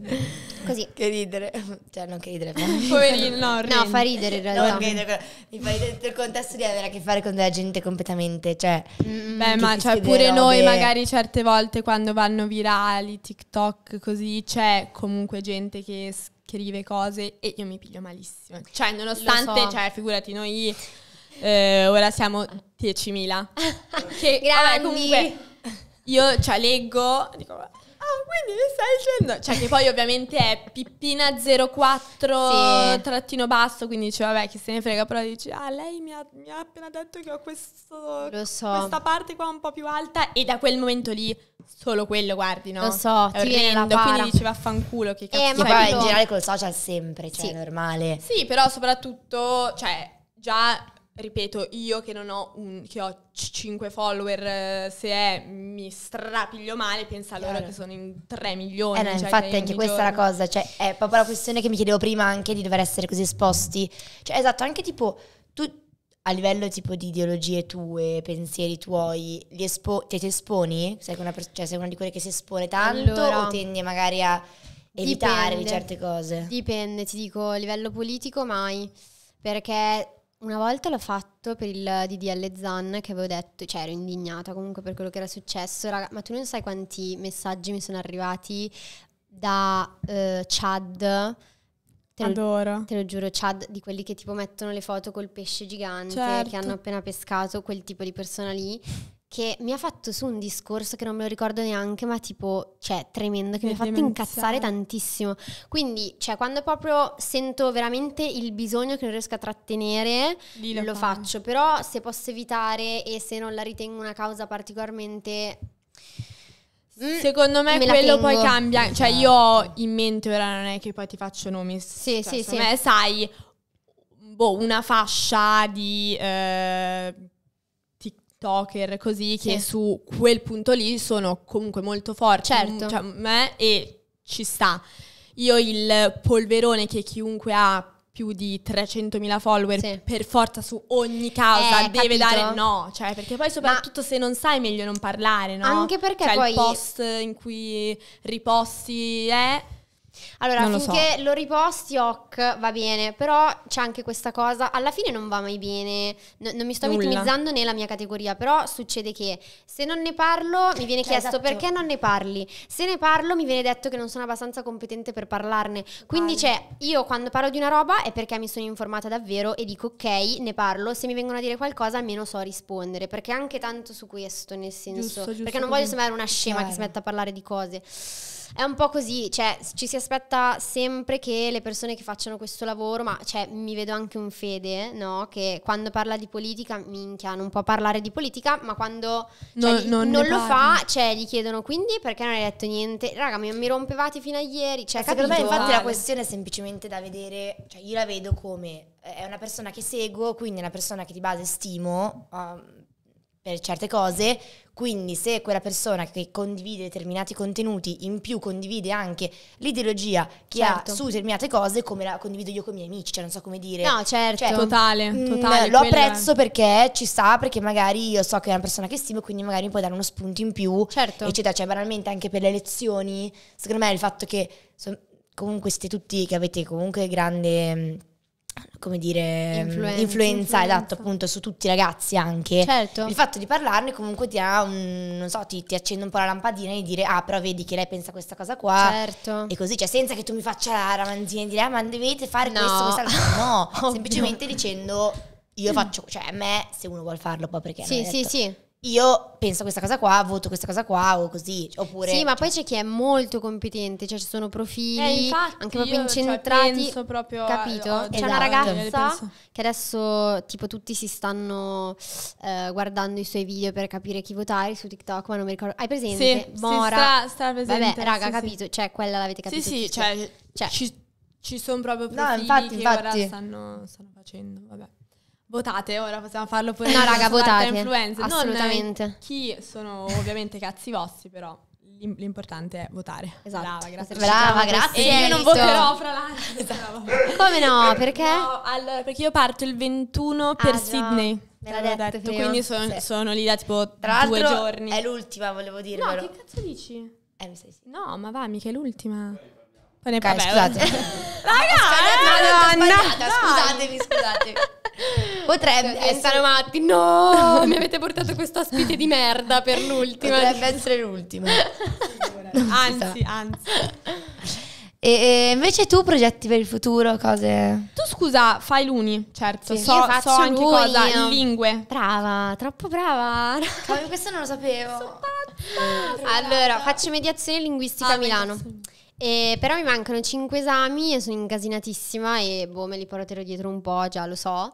Così. Che ridere. Cioè, non che ridere. Poverino, no, no, fa ridere in realtà. No, ridere. Mi fa ridere il contesto di avere a che fare con della gente completamente, cioè... beh, ma cioè, pure robe. noi magari certe volte quando vanno virali, TikTok, così, c'è comunque gente che scrive cose e io mi piglio malissimo. Cioè, nonostante, so. cioè, figurati, noi eh, ora siamo 10.000. che Grandi. Vabbè, comunque io cioè, leggo, dico, ah, quindi mi stai dicendo? Cioè, che poi ovviamente è Pippina 04 sì. trattino basso, quindi dice, vabbè, chi se ne frega, però dici, ah, lei mi ha, mi ha appena detto che ho questo, Lo so. questa parte qua un po' più alta e da quel momento lì solo quello guardi no? lo so è ti viene quindi dice vaffanculo. che cazzo eh, ma poi in generale col social sempre cioè sì. normale sì però soprattutto cioè già ripeto, io che non ho un, che ho 5 follower, eh, se è mi strapiglio male, pensa allora Chiaro. che sono in 3 milioni. Eh no, cioè infatti anche questa è la cosa, cioè è proprio la questione che mi chiedevo prima anche di dover essere così esposti. Cioè esatto, anche tipo tu a livello tipo di ideologie tue, pensieri tuoi, li espo- te ti esponi? Sei una, pers- cioè, sei una di quelle che si espone tanto allora, o tendi magari a evitare dipende, certe cose? Dipende, ti dico, a livello politico mai, perché una volta l'ho fatto per il DDL Zan che avevo detto, cioè ero indignata comunque per quello che era successo, raga, ma tu non sai quanti messaggi mi sono arrivati da eh, Chad. Te Adoro. Lo, te lo giuro, Chad, di quelli che tipo mettono le foto col pesce gigante certo. che hanno appena pescato, quel tipo di persona lì che mi ha fatto su un discorso che non me lo ricordo neanche, ma tipo, cioè, tremendo, che mi, ha fatto incazzare tantissimo. Quindi, cioè, quando proprio sento veramente il bisogno che non riesco a trattenere, Lì lo, lo faccio. Però se posso evitare e se non la ritengo una causa particolarmente... Mm, secondo me, me quello poi cambia. Cioè, esatto. io ho in mente ora non è che poi ti faccio nomi. Sì, cioè, sì, sì. Me, sai, boh, una fascia di... Eh, TikToker così sì. che su quel punto lì sono comunque molto forti. Mm, certo. Cioè, me e ci sta. Io il polverone che chiunque ha più di 300.000 follower sì. per forza su ogni causa eh, deve capito. dare no, cioè perché poi soprattutto Ma se non sai meglio non parlare, no? Anche perché cioè, poi il post in cui riposti è eh, allora, non finché lo, so. lo riposti, ok, va bene, però c'è anche questa cosa, alla fine non va mai bene, no, non mi sto Nulla. vittimizzando nella mia categoria, però succede che se non ne parlo mi viene cioè, chiesto esatto. perché non ne parli, se ne parlo mi viene detto che non sono abbastanza competente per parlarne, quindi vale. cioè io quando parlo di una roba è perché mi sono informata davvero e dico ok, ne parlo, se mi vengono a dire qualcosa almeno so rispondere, perché anche tanto su questo, nel senso, giusto, giusto perché non voglio sembrare una scema chiaro. che si mette a parlare di cose è un po' così, cioè ci si aspetta sempre che le persone che facciano questo lavoro, ma cioè, mi vedo anche un Fede, no? Che quando parla di politica, minchia, non può parlare di politica, ma quando cioè, no, non, non lo parli. fa, cioè, gli chiedono quindi perché non hai detto niente. Raga, mi, mi rompevate fino a ieri. Cioè, secondo me infatti la questione è semplicemente da vedere, cioè io la vedo come è una persona che seguo, quindi è una persona che di base stimo. Um, per certe cose, quindi se quella persona che condivide determinati contenuti in più condivide anche l'ideologia che certo. ha su determinate cose come la condivido io con i miei amici, cioè non so come dire. No, certo, cioè, totale, mm, totale Lo apprezzo è. perché ci sta, perché magari io so che è una persona che stimo, quindi magari mi può dare uno spunto in più, certo. eccetera, cioè banalmente anche per le elezioni, secondo me il fatto che so, comunque siete tutti che avete comunque grande mm, come dire, mm, influenza, influenza, esatto, appunto, su tutti i ragazzi anche. Certo. Il fatto di parlarne comunque ti ha, un, non so, ti, ti, accende un po' la lampadina di dire, ah, però vedi che lei pensa questa cosa qua. Certo. E così, cioè, senza che tu mi faccia la ramanzina e dire, ah, ma dovete fare no. questo, questa No, semplicemente dicendo, io faccio, cioè, a me, se uno vuol farlo, poi perché Sì, sì, sì io penso a questa cosa qua, voto questa cosa qua o così, oppure... Sì, ma poi cioè c'è chi è molto competente, cioè ci sono profili eh, infatti, anche proprio cioè, incentrati, cioè, proprio capito? A... C'è esatto. una ragazza che adesso tipo tutti si stanno eh, guardando i suoi video per capire chi votare su TikTok, ma non mi ricordo... Hai presente? Sì, Mora? Sì, sta, sta presente. Vabbè, raga, sì, capito, sì. cioè quella l'avete capito. Sì, sì, cioè, cioè, cioè, ci, ci sono proprio profili no, infatti, che infatti. ora stanno, stanno facendo, vabbè. Votate, ora possiamo farlo pure. No, raga, votate. Assolutamente. Non, chi sono ovviamente cazzi vostri, però l'importante è votare. Esatto. Brava, grazie. Brava, grazie. E io non voterò fra l'altro. Esatto. Come no? Perché? No, allora, perché io parto il 21 ah, per ah, Sydney. Me l'ha detto, detto quindi sono, sì. sono, lì da tipo Tra due giorni. È l'ultima, volevo dire. No, che cazzo dici? Eh, mi stai sì. No, ma va, mica è l'ultima. Poi ne okay, vabbè, scusate. Raga, eh, Madonna. Scusatemi, scusatemi. Potrebbe essere... Diventano matti. No, mi avete portato questo ospite di merda per l'ultima. Potrebbe essere l'ultima. anzi, anzi. E invece tu progetti per il futuro, cose... Tu scusa, fai l'uni, certo, sì, so, io faccio so anche lui. cosa, in lingue. Brava, troppo brava. Cavolo, questo non lo sapevo. allora, faccio mediazione linguistica ah, a Milano. E, però mi mancano 5 esami e sono incasinatissima e boh, me li porterò dietro un po', già lo so.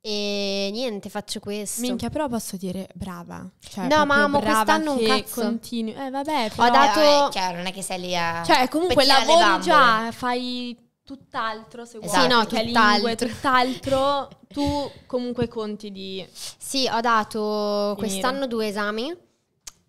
E niente, faccio questo. Minchia, però posso dire brava. Cioè, no, ma amo quest'anno un cazzo. Continui. Eh, vabbè, però... Ho dato... Eh, vabbè, chiaro, non è che sei lì a... Cioè, comunque lavori già, fai tutt'altro se esatto. Sì, no, tutt'altro. Lingue, tutt'altro. tu comunque conti di... Sì, ho dato quest'anno due esami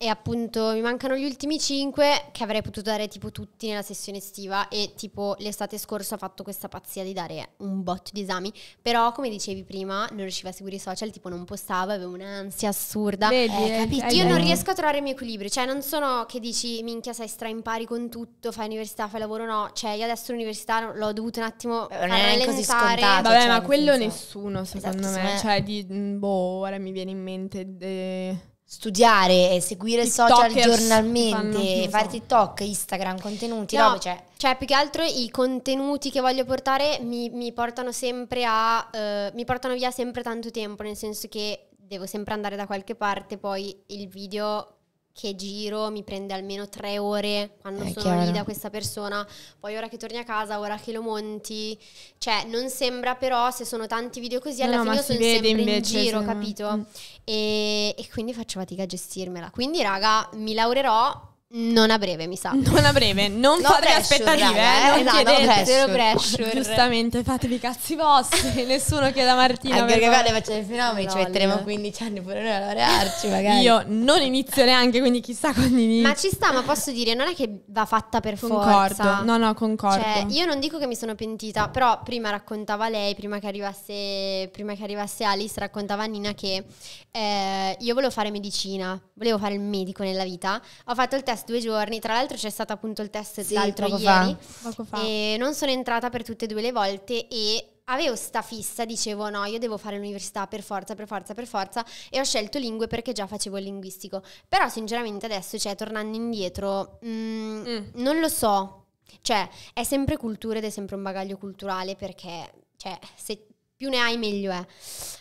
e appunto mi mancano gli ultimi 5 che avrei potuto dare tipo tutti nella sessione estiva e tipo l'estate scorsa ho fatto questa pazzia di dare un botto di esami, però come dicevi prima non riuscivo a seguire i social, tipo non postavo, avevo un'ansia assurda. Vedi, eh, capito? Io non riesco a trovare il mio equilibrio, cioè non sono che dici minchia sei straimpari con tutto, fai università, fai lavoro, no, cioè io adesso l'università l'ho dovuto un attimo eh, non rallentare. È così scontato, Vabbè, cioè, ma quello senso. nessuno secondo esatto, me, cioè di boh, ora mi viene in mente de studiare e seguire i social giornalmente, fare TikTok, Instagram, contenuti, no, robe, cioè. cioè. più che altro i contenuti che voglio portare mi, mi portano sempre a uh, mi portano via sempre tanto tempo, nel senso che devo sempre andare da qualche parte, poi il video che giro mi prende almeno tre ore quando eh, sono chiaro. lì da questa persona, poi ora che torni a casa, ora che lo monti, cioè non sembra però se sono tanti video così alla no, fine io sono sempre in giro, capito? Mm. E, e, quindi faccio fatica a gestirmela. Quindi raga, mi laurerò non a breve, mi sa. Non a breve, non no fatevi pressure, aspettative, raga, eh, eh, non esatto, chiedete pressure. Giustamente, fatevi i cazzi vostri, nessuno chiede a Martina. Anche perché guarda, facciamo i fenomeni, no, ci metteremo no. 15 anni pure noi a laurearci magari. Io non inizio neanche, quindi chissà quando inizio. Ma ci sta, ma posso dire, non è che va fatta per concordo. forza. No, no, concordo. Cioè, io non dico che mi sono pentita, però prima raccontava lei, prima che arrivasse, prima che arrivasse Alice, raccontava a Nina che eh, io volevo fare medicina, volevo fare il medico nella vita, ho fatto il test test due giorni, tra l'altro c'è stato appunto il test sì, l'altro poco ieri, fa. Poco fa. e non sono entrata per tutte e due le volte e avevo sta fissa, dicevo no, io devo fare l'università per forza, per forza, per forza e ho scelto lingue perché già facevo il linguistico. Però sinceramente adesso, cioè tornando indietro, mh, mm, mm. non lo so. Cioè, è sempre cultura ed è sempre un bagaglio culturale perché cioè, se più ne hai meglio è.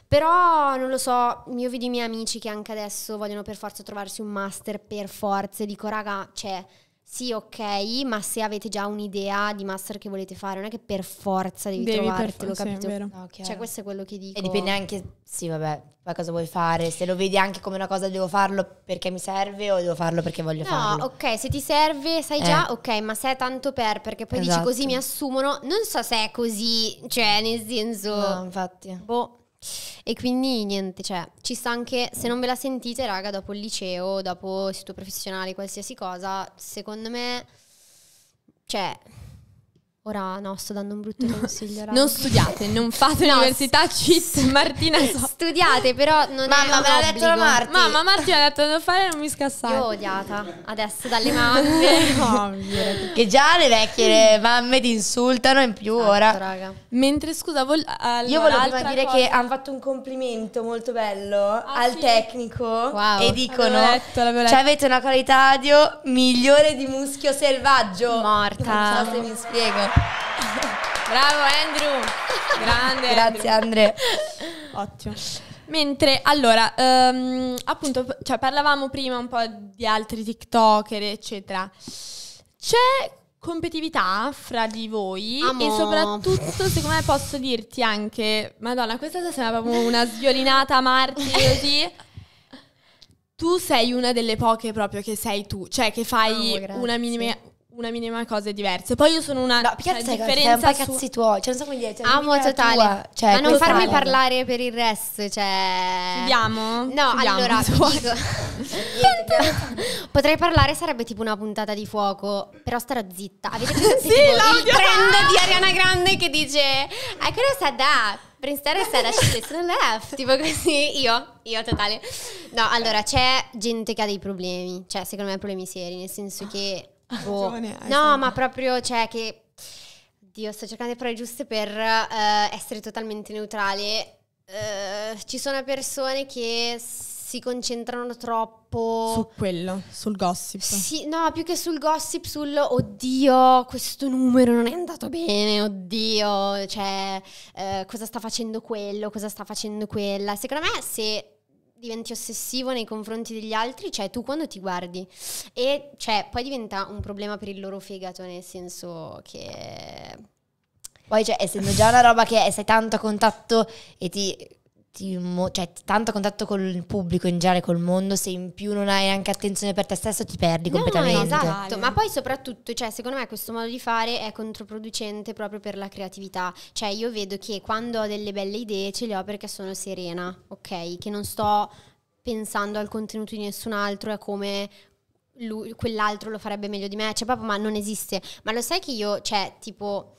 Però non lo so, io vedo i miei amici che anche adesso vogliono per forza trovarsi un master per forza e dico raga, cioè sì, ok, ma se avete già un'idea di master che volete fare, non è che per forza devi, devi trovartelo, forza, capito? No, cioè, questo è quello che dico. E dipende anche, sì, vabbè, poi cosa vuoi fare, se lo vedi anche come una cosa devo farlo perché mi serve o devo farlo perché voglio no, farlo. No, ok, se ti serve, sai eh. già, ok, ma se è tanto per, perché poi esatto. dici così esatto. mi assumono, non so se è così, cioè, nel senso... No, infatti. Boh. E quindi niente, cioè, ci sta anche, se non ve la sentite, raga, dopo il liceo, dopo il sito professionale, qualsiasi cosa, secondo me, cioè, Ora no, sto dando un brutto consiglio. No, non studiate, non fate no, università, Martina. So. Studiate, però non Mamma, è me l'ha detto la Marti. Mamma, Marti ha detto non fare, non mi scassare. Io odiata, adesso dalle mamme. che già le vecchie mamme ti insultano in più Atto, ora. Raga. Mentre, scusa, vol- allora, Io volevo dire cosa... che hanno fatto un complimento molto bello ah, al sì? tecnico wow. e dicono, letto, letto. cioè avete una qualità audio migliore di muschio selvaggio. Morta. Non so se mi spiego. Bravo Andrew, grande. Grazie Andre. Ottimo. Mentre, allora, um, appunto, cioè, parlavamo prima un po' di altri TikToker, eccetera. C'è competitività fra di voi Amor. e soprattutto secondo me posso dirti anche Madonna questa sembra proprio una sviolinata Marti così tu sei una delle poche proprio che sei tu cioè che fai oh, una minima una minima cosa è diversa. Poi io sono una no, cioè, cioè, differenza un cazzi tuoi, cioè non so come dire, cioè, amo totale. Cioè, Ma non farmi tale. parlare per il resto, cioè Chiudiamo? No, Chiudiamo, allora dico... Potrei parlare sarebbe tipo una puntata di fuoco, però starò zitta. Avete presente sì, tipo il trend di Ariana Grande che dice "I could have da Prestare sta da scegliere left, tipo così, io, io totale. No, allora c'è gente che ha dei problemi, cioè secondo me problemi seri, nel senso che Boh. no, sempre... ma proprio, cioè, che... Dio, sto cercando di parole giuste per uh, essere totalmente neutrale. Uh, ci sono persone che si concentrano troppo su quello, sul gossip. Sì, no, più che sul gossip, sul oddio, questo numero non è andato bene, oddio, cioè eh, cosa sta facendo quello, cosa sta facendo quella. Secondo me se diventi ossessivo nei confronti degli altri, cioè tu quando ti guardi e cioè poi diventa un problema per il loro fegato nel senso che poi cioè essendo già una roba che sei tanto a contatto e ti cioè, tanto contatto con il pubblico in generale, col mondo, se in più non hai anche attenzione per te stesso ti perdi no, completamente. esatto, ma poi soprattutto, cioè, secondo me questo modo di fare è controproducente proprio per la creatività. Cioè, io vedo che quando ho delle belle idee ce le ho perché sono serena, ok? Che non sto pensando al contenuto di nessun altro, è come lui, quell'altro lo farebbe meglio di me, cioè proprio ma non esiste. Ma lo sai che io, cioè, tipo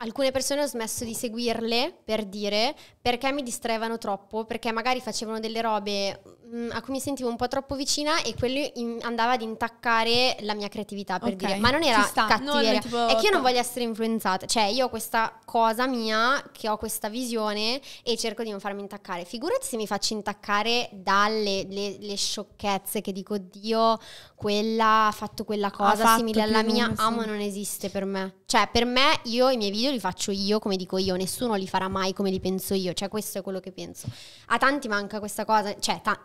Alcune persone ho smesso di seguirle per dire perché mi distraevano troppo, perché magari facevano delle robe Mm, a cui mi sentivo un po' troppo vicina e quello in, andava ad intaccare la mia creatività per okay. dire, ma non era cattiveria, no, tipo... è che io non voglio essere influenzata, cioè io ho questa cosa mia che ho questa visione e cerco di non farmi intaccare. Figurati se mi faccio intaccare dalle le, le sciocchezze che dico Dio, quella ha fatto quella cosa fatto simile alla mia, ah ma non esiste per me. Cioè per me io i miei video li faccio io come dico io, nessuno li farà mai come li penso io, cioè questo è quello che penso. A tanti manca questa cosa, cioè ta-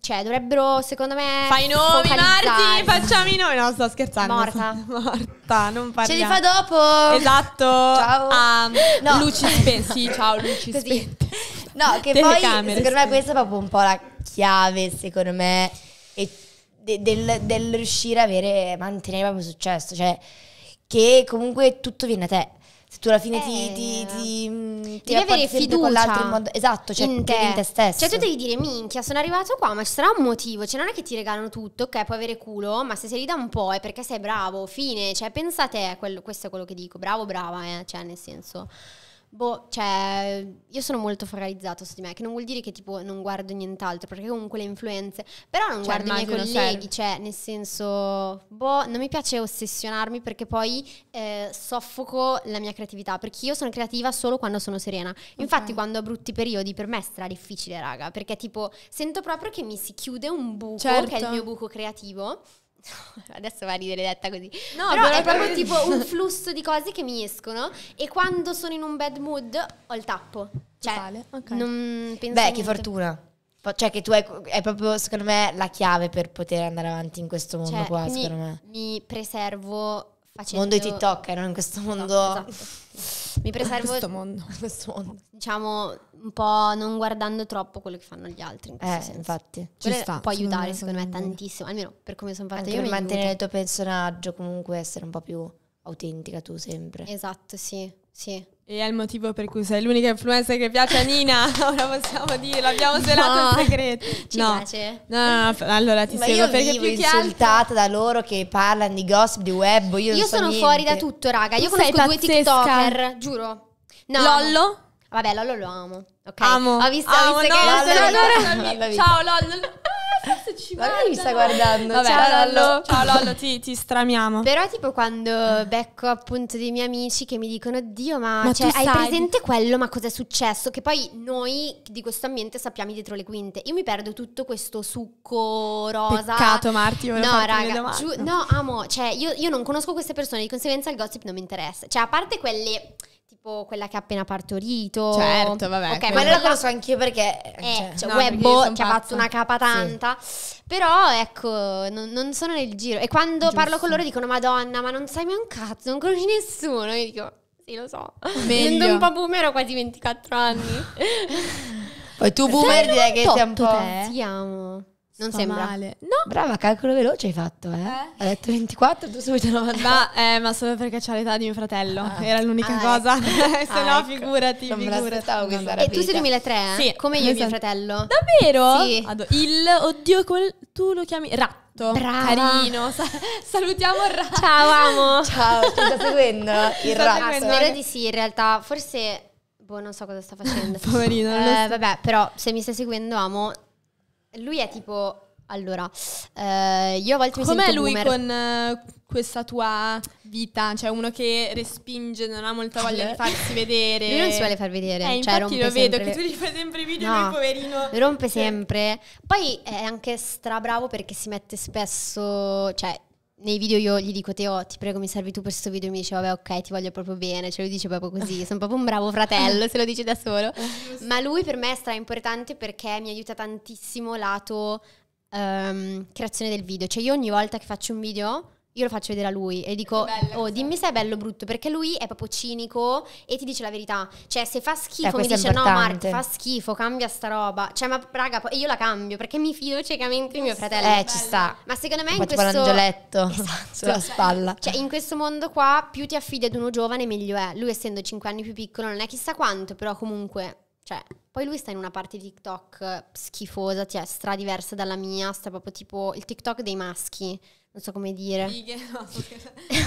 cioè, dovrebbero, secondo me. Fai nomi, Marti! Facciamo i nomi. No, sto scherzando. Morta. Morta, non parliamo. Ce li fa dopo. Esatto. ciao. Um, no. Luci spente. Sì, ciao, luci spente. No, che poi, secondo spente. me, questa è proprio un po' la chiave, secondo me, del, del, del riuscire a avere, mantenere proprio successo. Cioè, che comunque tutto viene a te se tu alla fine ti, eh, ti, mm, ti, devi avere fiducia in modo, esatto, cioè in te. in te stesso. Cioè tu devi dire minchia, sono arrivato qua, ma ci sarà un motivo, cioè non è che ti regalano tutto, ok, puoi avere culo, ma se sei lì da un po' è perché sei bravo, fine, cioè pensa a te, quello, questo è quello che dico, bravo, brava, eh? cioè nel senso Boh, cioè, io sono molto focalizzato su di me, che non vuol dire che tipo non guardo nient'altro, perché comunque le influenze, però non cioè, guardo i miei colleghi, cioè, nel senso, boh, non mi piace ossessionarmi perché poi eh, soffoco la mia creatività, perché io sono creativa solo quando sono serena. Infatti quando ho brutti periodi per me è difficile, raga, perché tipo sento proprio che mi si chiude un buco, certo. che è il certo. mio buco creativo Adesso va a ridere detta così. No, però, però è proprio tipo un flusso di cose che mi escono e quando sono in un bad mood ho il tappo. Cioè, vale. okay. non penso Beh, che fortuna. Cioè che tu hai, è proprio secondo me la chiave per poter andare avanti in questo mondo cioè, qua, mi, secondo me. Mi preservo facendo Mondo di TikTok, non in questo esatto, mondo. No, esatto. Mi preservo questo mondo, questo mondo. Diciamo un po' non guardando troppo quello che fanno gli altri. In eh, senso. infatti. Ci sta, può aiutare, secondo me, tantissimo. Almeno per come sono fatta Anche io. Per mantenere aiuta. il tuo personaggio, comunque essere un po' più autentica tu sempre. Esatto, sì, sì. E è il motivo per cui sei l'unica influencer che piace a Nina, ora possiamo dire, l'abbiamo svelato no. il segreto. Ci no. piace? No, no, no, allora ti Ma perché più che insultata altro... da loro che parlano di gossip, di web, io, io sono so fuori da tutto, raga. Io tu conosco due TikToker, giuro. No, Lollo? Vabbè, Lollo lo amo. Ok. Amo. Ho visto, amo, ho visto no, che no, no, allora, Ciao Lollo. Ah, forse ci guarda. Lollo mi sta guardando. Vabbè, ciao Lollo. Ciao Lollo, ti, ti, stramiamo. Però tipo quando becco appunto dei miei amici che mi dicono "Dio, ma, ma cioè, hai sai. presente quello, ma cos'è successo?" Che poi noi di questo ambiente sappiamo dietro le quinte. Io mi perdo tutto questo succo rosa. Peccato, Marti, No, raga, giu- no, amo, cioè io, io non conosco queste persone, di conseguenza il gossip non mi interessa. Cioè, a parte quelle tipo quella che ha appena partorito. Certo, vabbè. Ok, ma quella lo so anch'io perché... Eh, cioè, cioè no, Webbo ci ha fatto una capa tanta. Sì. Però, ecco, non, non, sono nel giro. E quando Giusto. parlo con loro dicono, Madonna, ma non sai mai un cazzo, non conosci nessuno. Io dico, sì, lo so. Meglio. un po' boomer, ho quasi 24 anni. Poi tu boomer direi che sei un po'... Te? Siamo. Non Sto sembra. Male. No. Brava, calcolo veloce hai fatto, eh? eh? Ha detto 24, tu subito 90. Ma, eh, ma solo perché c'ha l'età di mio fratello, ah. era l'unica ah, cosa. Ecco. Se ah, no, ecco. figurati, non figurati. No, E tu sei 2003? Eh? Sì. Come io e mio esatto. fratello. Davvero? Sì. Addo- il, oddio, come tu lo chiami? Rat. Brava. Carino, Sa- salutiamo il ratto. Ciao, amo. Ciao, ti sta seguendo. Il ratto. Spero di sì, in realtà, forse Boh, non so cosa sta facendo. Poverino. Eh, so. Vabbè, però se mi stai seguendo, amo, lui è tipo... Allora, eh, io a volte mi Com'è sento lui con eh, questa tua vita? Cioè uno che respinge, non ha molta voglia di farsi vedere. Lui non si vuole far vedere. Eh, cioè, infatti lo vedo, sempre. che tu gli fai sempre i video, no, lui poverino. Rompe sempre. Poi è anche strabravo perché si mette spesso... Cioè nei video io gli dico Teo ti prego mi servi tu per questo video e mi dice vabbè ok ti voglio proprio bene, ce lo dice proprio così, sono proprio un bravo fratello se lo dice da solo, ma lui per me è stra importante perché mi aiuta tantissimo lato um, creazione del video, cioè io ogni volta che faccio un video io lo faccio vedere a lui e dico, oh, dimmi se è bello o brutto, perché lui è proprio cinico e ti dice la verità. Cioè, se fa schifo, eh, mi dice, no, Mark, fa schifo, cambia sta roba. Cioè, ma raga, io la cambio perché mi fido ciecamente di mio fratello. Eh, ci sta. Ma secondo me in questo... l'angioletto esatto. sulla spalla. Cioè, in questo mondo qua, più ti affidi ad uno giovane, meglio è. Lui, essendo 5 anni più piccolo, non è chissà quanto, però comunque... Cioè, poi lui sta in una parte di TikTok schifosa, cioè, stra diversa dalla mia, sta proprio tipo il TikTok dei maschi non so come dire. Fighe, no,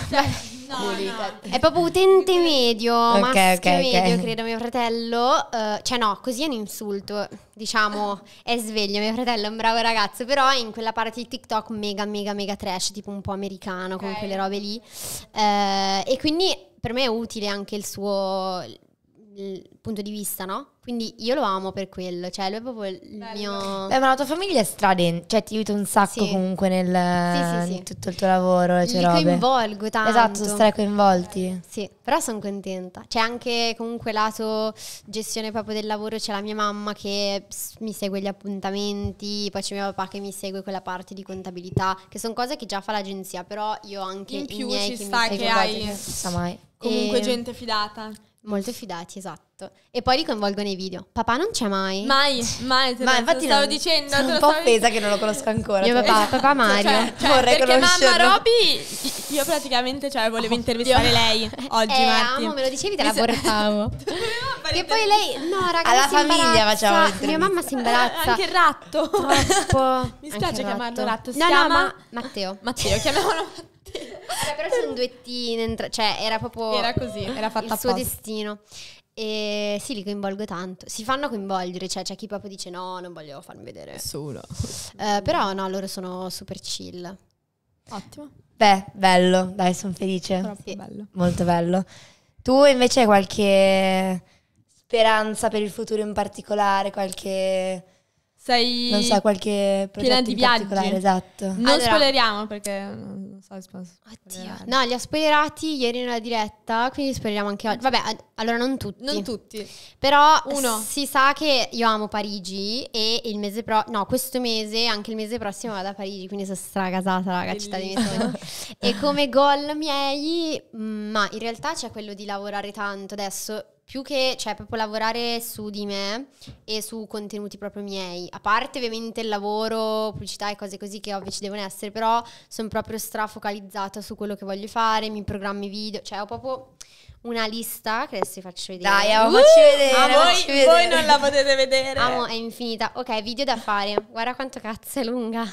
cioè, no, no. È proprio utente medio, okay, maschio okay, medio, credo, mio fratello. Uh, cioè no, così è un insulto, diciamo, è sveglio, mio fratello è un bravo ragazzo, però è in quella parte di TikTok mega, mega, mega trash, tipo un po' americano, con quelle robe lì. Uh, e quindi per me è utile anche il suo punto di vista, no? Quindi io lo amo per quello, cioè lui è proprio il Bello. mio... Beh, ma la tua famiglia è strade, cioè ti aiuta un sacco sì. comunque nel sì, sì, tutto il tuo lavoro, cioè coinvolgo tanto. Esatto, stai coinvolti. Sì, però sono contenta. C'è anche comunque lato gestione proprio del lavoro, c'è la mia mamma che mi segue gli appuntamenti, poi c'è mio papà che mi segue quella parte di contabilità, che sono cose che già fa l'agenzia, però io anche in più i miei ci che sta mi che hai... non sa mai. Comunque e... Ehm, gente fidata. Molto fidati, esatto. E poi li coinvolgo nei video. Papà non c'è mai. Mai, mai. Te Ma infatti stavo non, dicendo. Sono un po' offesa che non lo conosco ancora. Mio cioè, papà, esatto. papà Mario. Cioè, cioè, Vorrei perché mamma Roby, io praticamente cioè, volevo oh, intervistare Dio. lei eh, oggi. Eh, Marti. amo, me lo dicevi, te Mi la portavo. e poi lei, no raga, Alla famiglia facciamo Mia mamma si imbarazza. anche il ratto. Troppo. Mi spiace chiamarlo ratto. Si no, chiama... no, ma Matteo. Matteo, chiamiamolo Matteo. Beh, però c'è un duettino, cioè era proprio era così, era fatta il suo posto. destino. E sì, li coinvolgo tanto. Si fanno coinvolgere, cioè c'è chi proprio dice no, non voglio farmi vedere. Solo. Eh, però no, loro sono super chill. Ottimo. Beh, bello, dai, sono felice. Sì. Bello. Molto bello. Tu invece hai qualche speranza per il futuro in particolare, qualche sei non so, qualche piena di viaggi. Esatto. Non allora, spoileriamo perché non so se Oddio. No, li ho spoilerati ieri nella diretta, quindi spoileriamo anche oggi. Vabbè, allora non tutti. Non tutti. Però Uno. si sa che io amo Parigi e il mese pro no, questo mese, anche il mese prossimo vado a Parigi, quindi sono stracasata, raga, città di miei E come goal miei, mm, ma in realtà c'è quello di lavorare tanto adesso più che cioè, proprio lavorare su di me e su contenuti proprio miei, a parte ovviamente il lavoro, pubblicità e cose così che ovvio ci devono essere, però sono proprio strafocalizzata su quello che voglio fare, mi programmi video, cioè ho proprio una lista che adesso vi faccio vedere. Dai, amo, uh, facci vedere, voi, facci vedere. voi non la potete vedere. Amo, è infinita. Ok, video da fare. Guarda quanto cazzo è lunga.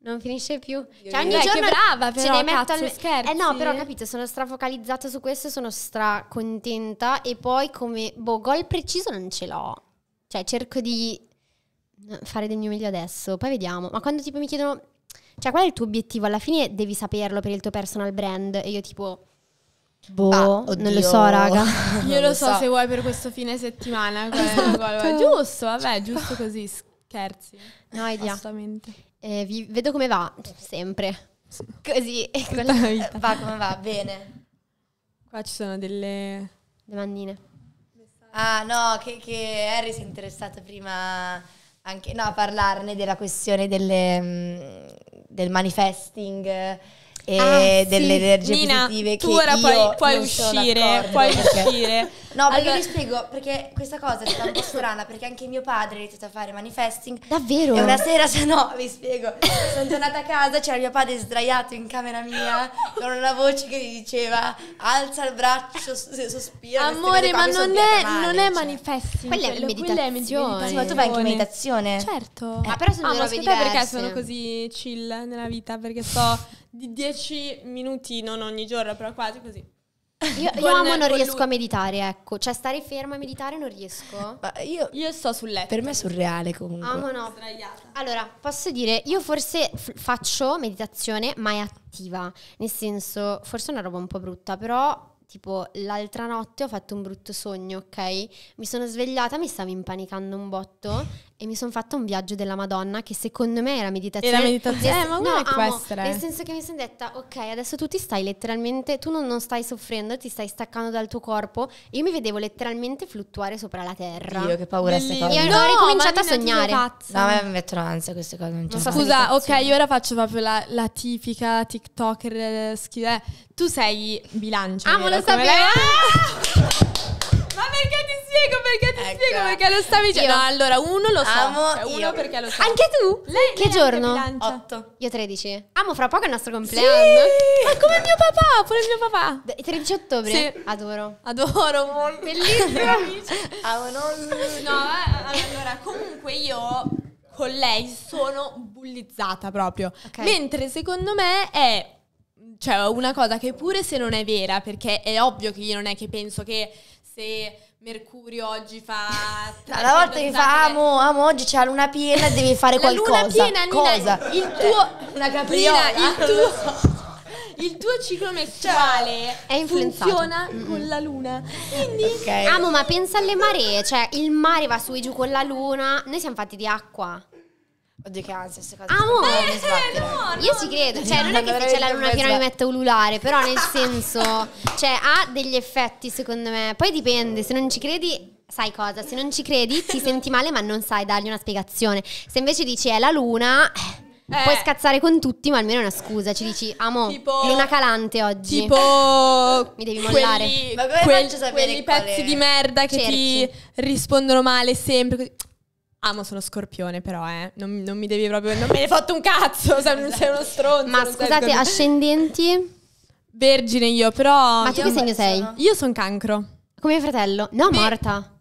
Non finisce più. cioè, ogni Beh, giorno brava, però, ce ne metto al... scherzi. Eh no, però eh. capito, sono strafocalizzata su questo, sono stra contenta e poi come boh, gol preciso non ce l'ho. Cioè, cerco di fare del mio meglio adesso, poi vediamo. Ma quando tipo mi chiedono cioè qual è il tuo obiettivo? Alla fine devi saperlo per il tuo personal brand e io tipo Boh, ah, non lo so, raga. Io lo, lo so, so, se vuoi per questo fine settimana. Esatto. Giusto, vabbè, giusto così, scherzi. No, idea. Assolutamente eh, vi vedo come va, sempre. Così, e quella va come va, bene. Qua ci sono delle... Domandine. Ah no, che, che Harry si è interessato prima anche no, a parlarne della questione delle, mm, del manifesting e ah, delle sì. energie Nina, positive tu ora puoi, puoi uscire, puoi uscire. No, perché allora... vi spiego, perché questa cosa è stata un po' strana, perché anche mio padre è iniziato a fare manifesting. Davvero? E una sera, se no, vi spiego, sono tornata a casa, c'era mio padre sdraiato in camera mia, con una voce che gli diceva, alza il braccio, sospira. Amore, ma non è, male, non è cioè. manifesting. Cioè. Quella è meditazione. Quella è Ma tu vai anche in meditazione? Certo. Eh, ah, però sono ah, due robe perché sono così chill nella vita, perché sto di 10 minuti, non ogni giorno, però quasi così. Io, io amo non riesco lui. a meditare, ecco. Cioè, stare ferma a meditare non riesco. Ma io, io sto sul letto. Per me è surreale comunque. Amo no. Sdraiata. Allora, posso dire, io forse f- faccio meditazione, ma è attiva. Nel senso, forse è una roba un po' brutta, però... Tipo, l'altra notte ho fatto un brutto sogno, ok? Mi sono svegliata, mi stavo impanicando un botto e mi sono fatta un viaggio della Madonna che secondo me era meditazione. Era meditazione, eh, eh, ma no, può amo, Nel senso che mi sono detta, ok, adesso tu ti stai letteralmente, tu non, non, stai soffrendo, ti stai staccando dal tuo corpo. Io mi vedevo letteralmente fluttuare sopra la terra. Io che paura queste cose. Io no, ho ricominciato a sognare. No, a me mettono ansia queste cose. Non non scusa, ok, io ora faccio proprio la, la tipica TikToker eh, schifo. Tu sei bilancio. Ah, vero? lo sapevo. Ah! perché ti spiego, perché ti ecco. spiego, perché lo stavi dicendo. No, allora, uno lo so. cioè, uno perché lo so. Anche tu? Lei, che lei giorno? 8. Io 13. Amo fra poco il nostro compleanno. Sì. Ma come mio papà, pure mio papà. 13 ottobre? Sì. Adoro. Adoro molto. Bellissimo, amici. Amo No, eh, allora, comunque io con lei sono bullizzata proprio. Okay. Mentre secondo me è cioè, una cosa che pure se non è vera, perché è ovvio che io non è che penso che se Mercurio oggi fa. Alla volta che fa amo, amo, oggi c'è la luna piena, devi fare la qualcosa. Luna piena, Nina, Cosa? Il tuo. Cioè, una capriola. il tuo. Il tuo ciclo mestruale cioè, funziona mm. con la luna. Quindi okay. amo, ma pensa alle maree, cioè il mare va su e giù con la luna. Noi siamo fatti di acqua. Oddio che ansia queste cose. Amore, eh, no, no, io ci credo, cioè non è che se c'è la luna piena mi metta a ululare, però nel senso, cioè ha degli effetti secondo me, poi dipende, se non ci credi sai cosa, se non ci credi ti senti male ma non sai dargli una spiegazione, se invece dici è la luna... Eh. Puoi scazzare con tutti, ma almeno è una scusa. Ci dici, amo, tipo, luna calante oggi. Tipo, mi devi mollare. Quelli, Vabbè, quel, quelli pezzi è. di merda che Cerchi. ti rispondono male sempre. Amo sono scorpione, però, eh. Non, non mi devi proprio. Non me ne fatto un cazzo. Sei, sei uno stronzo. Ma scusate, ascendenti? Vergine io, però. Ma tu che segno sei? Io sono cancro. Come mio fratello? No, Beh. morta.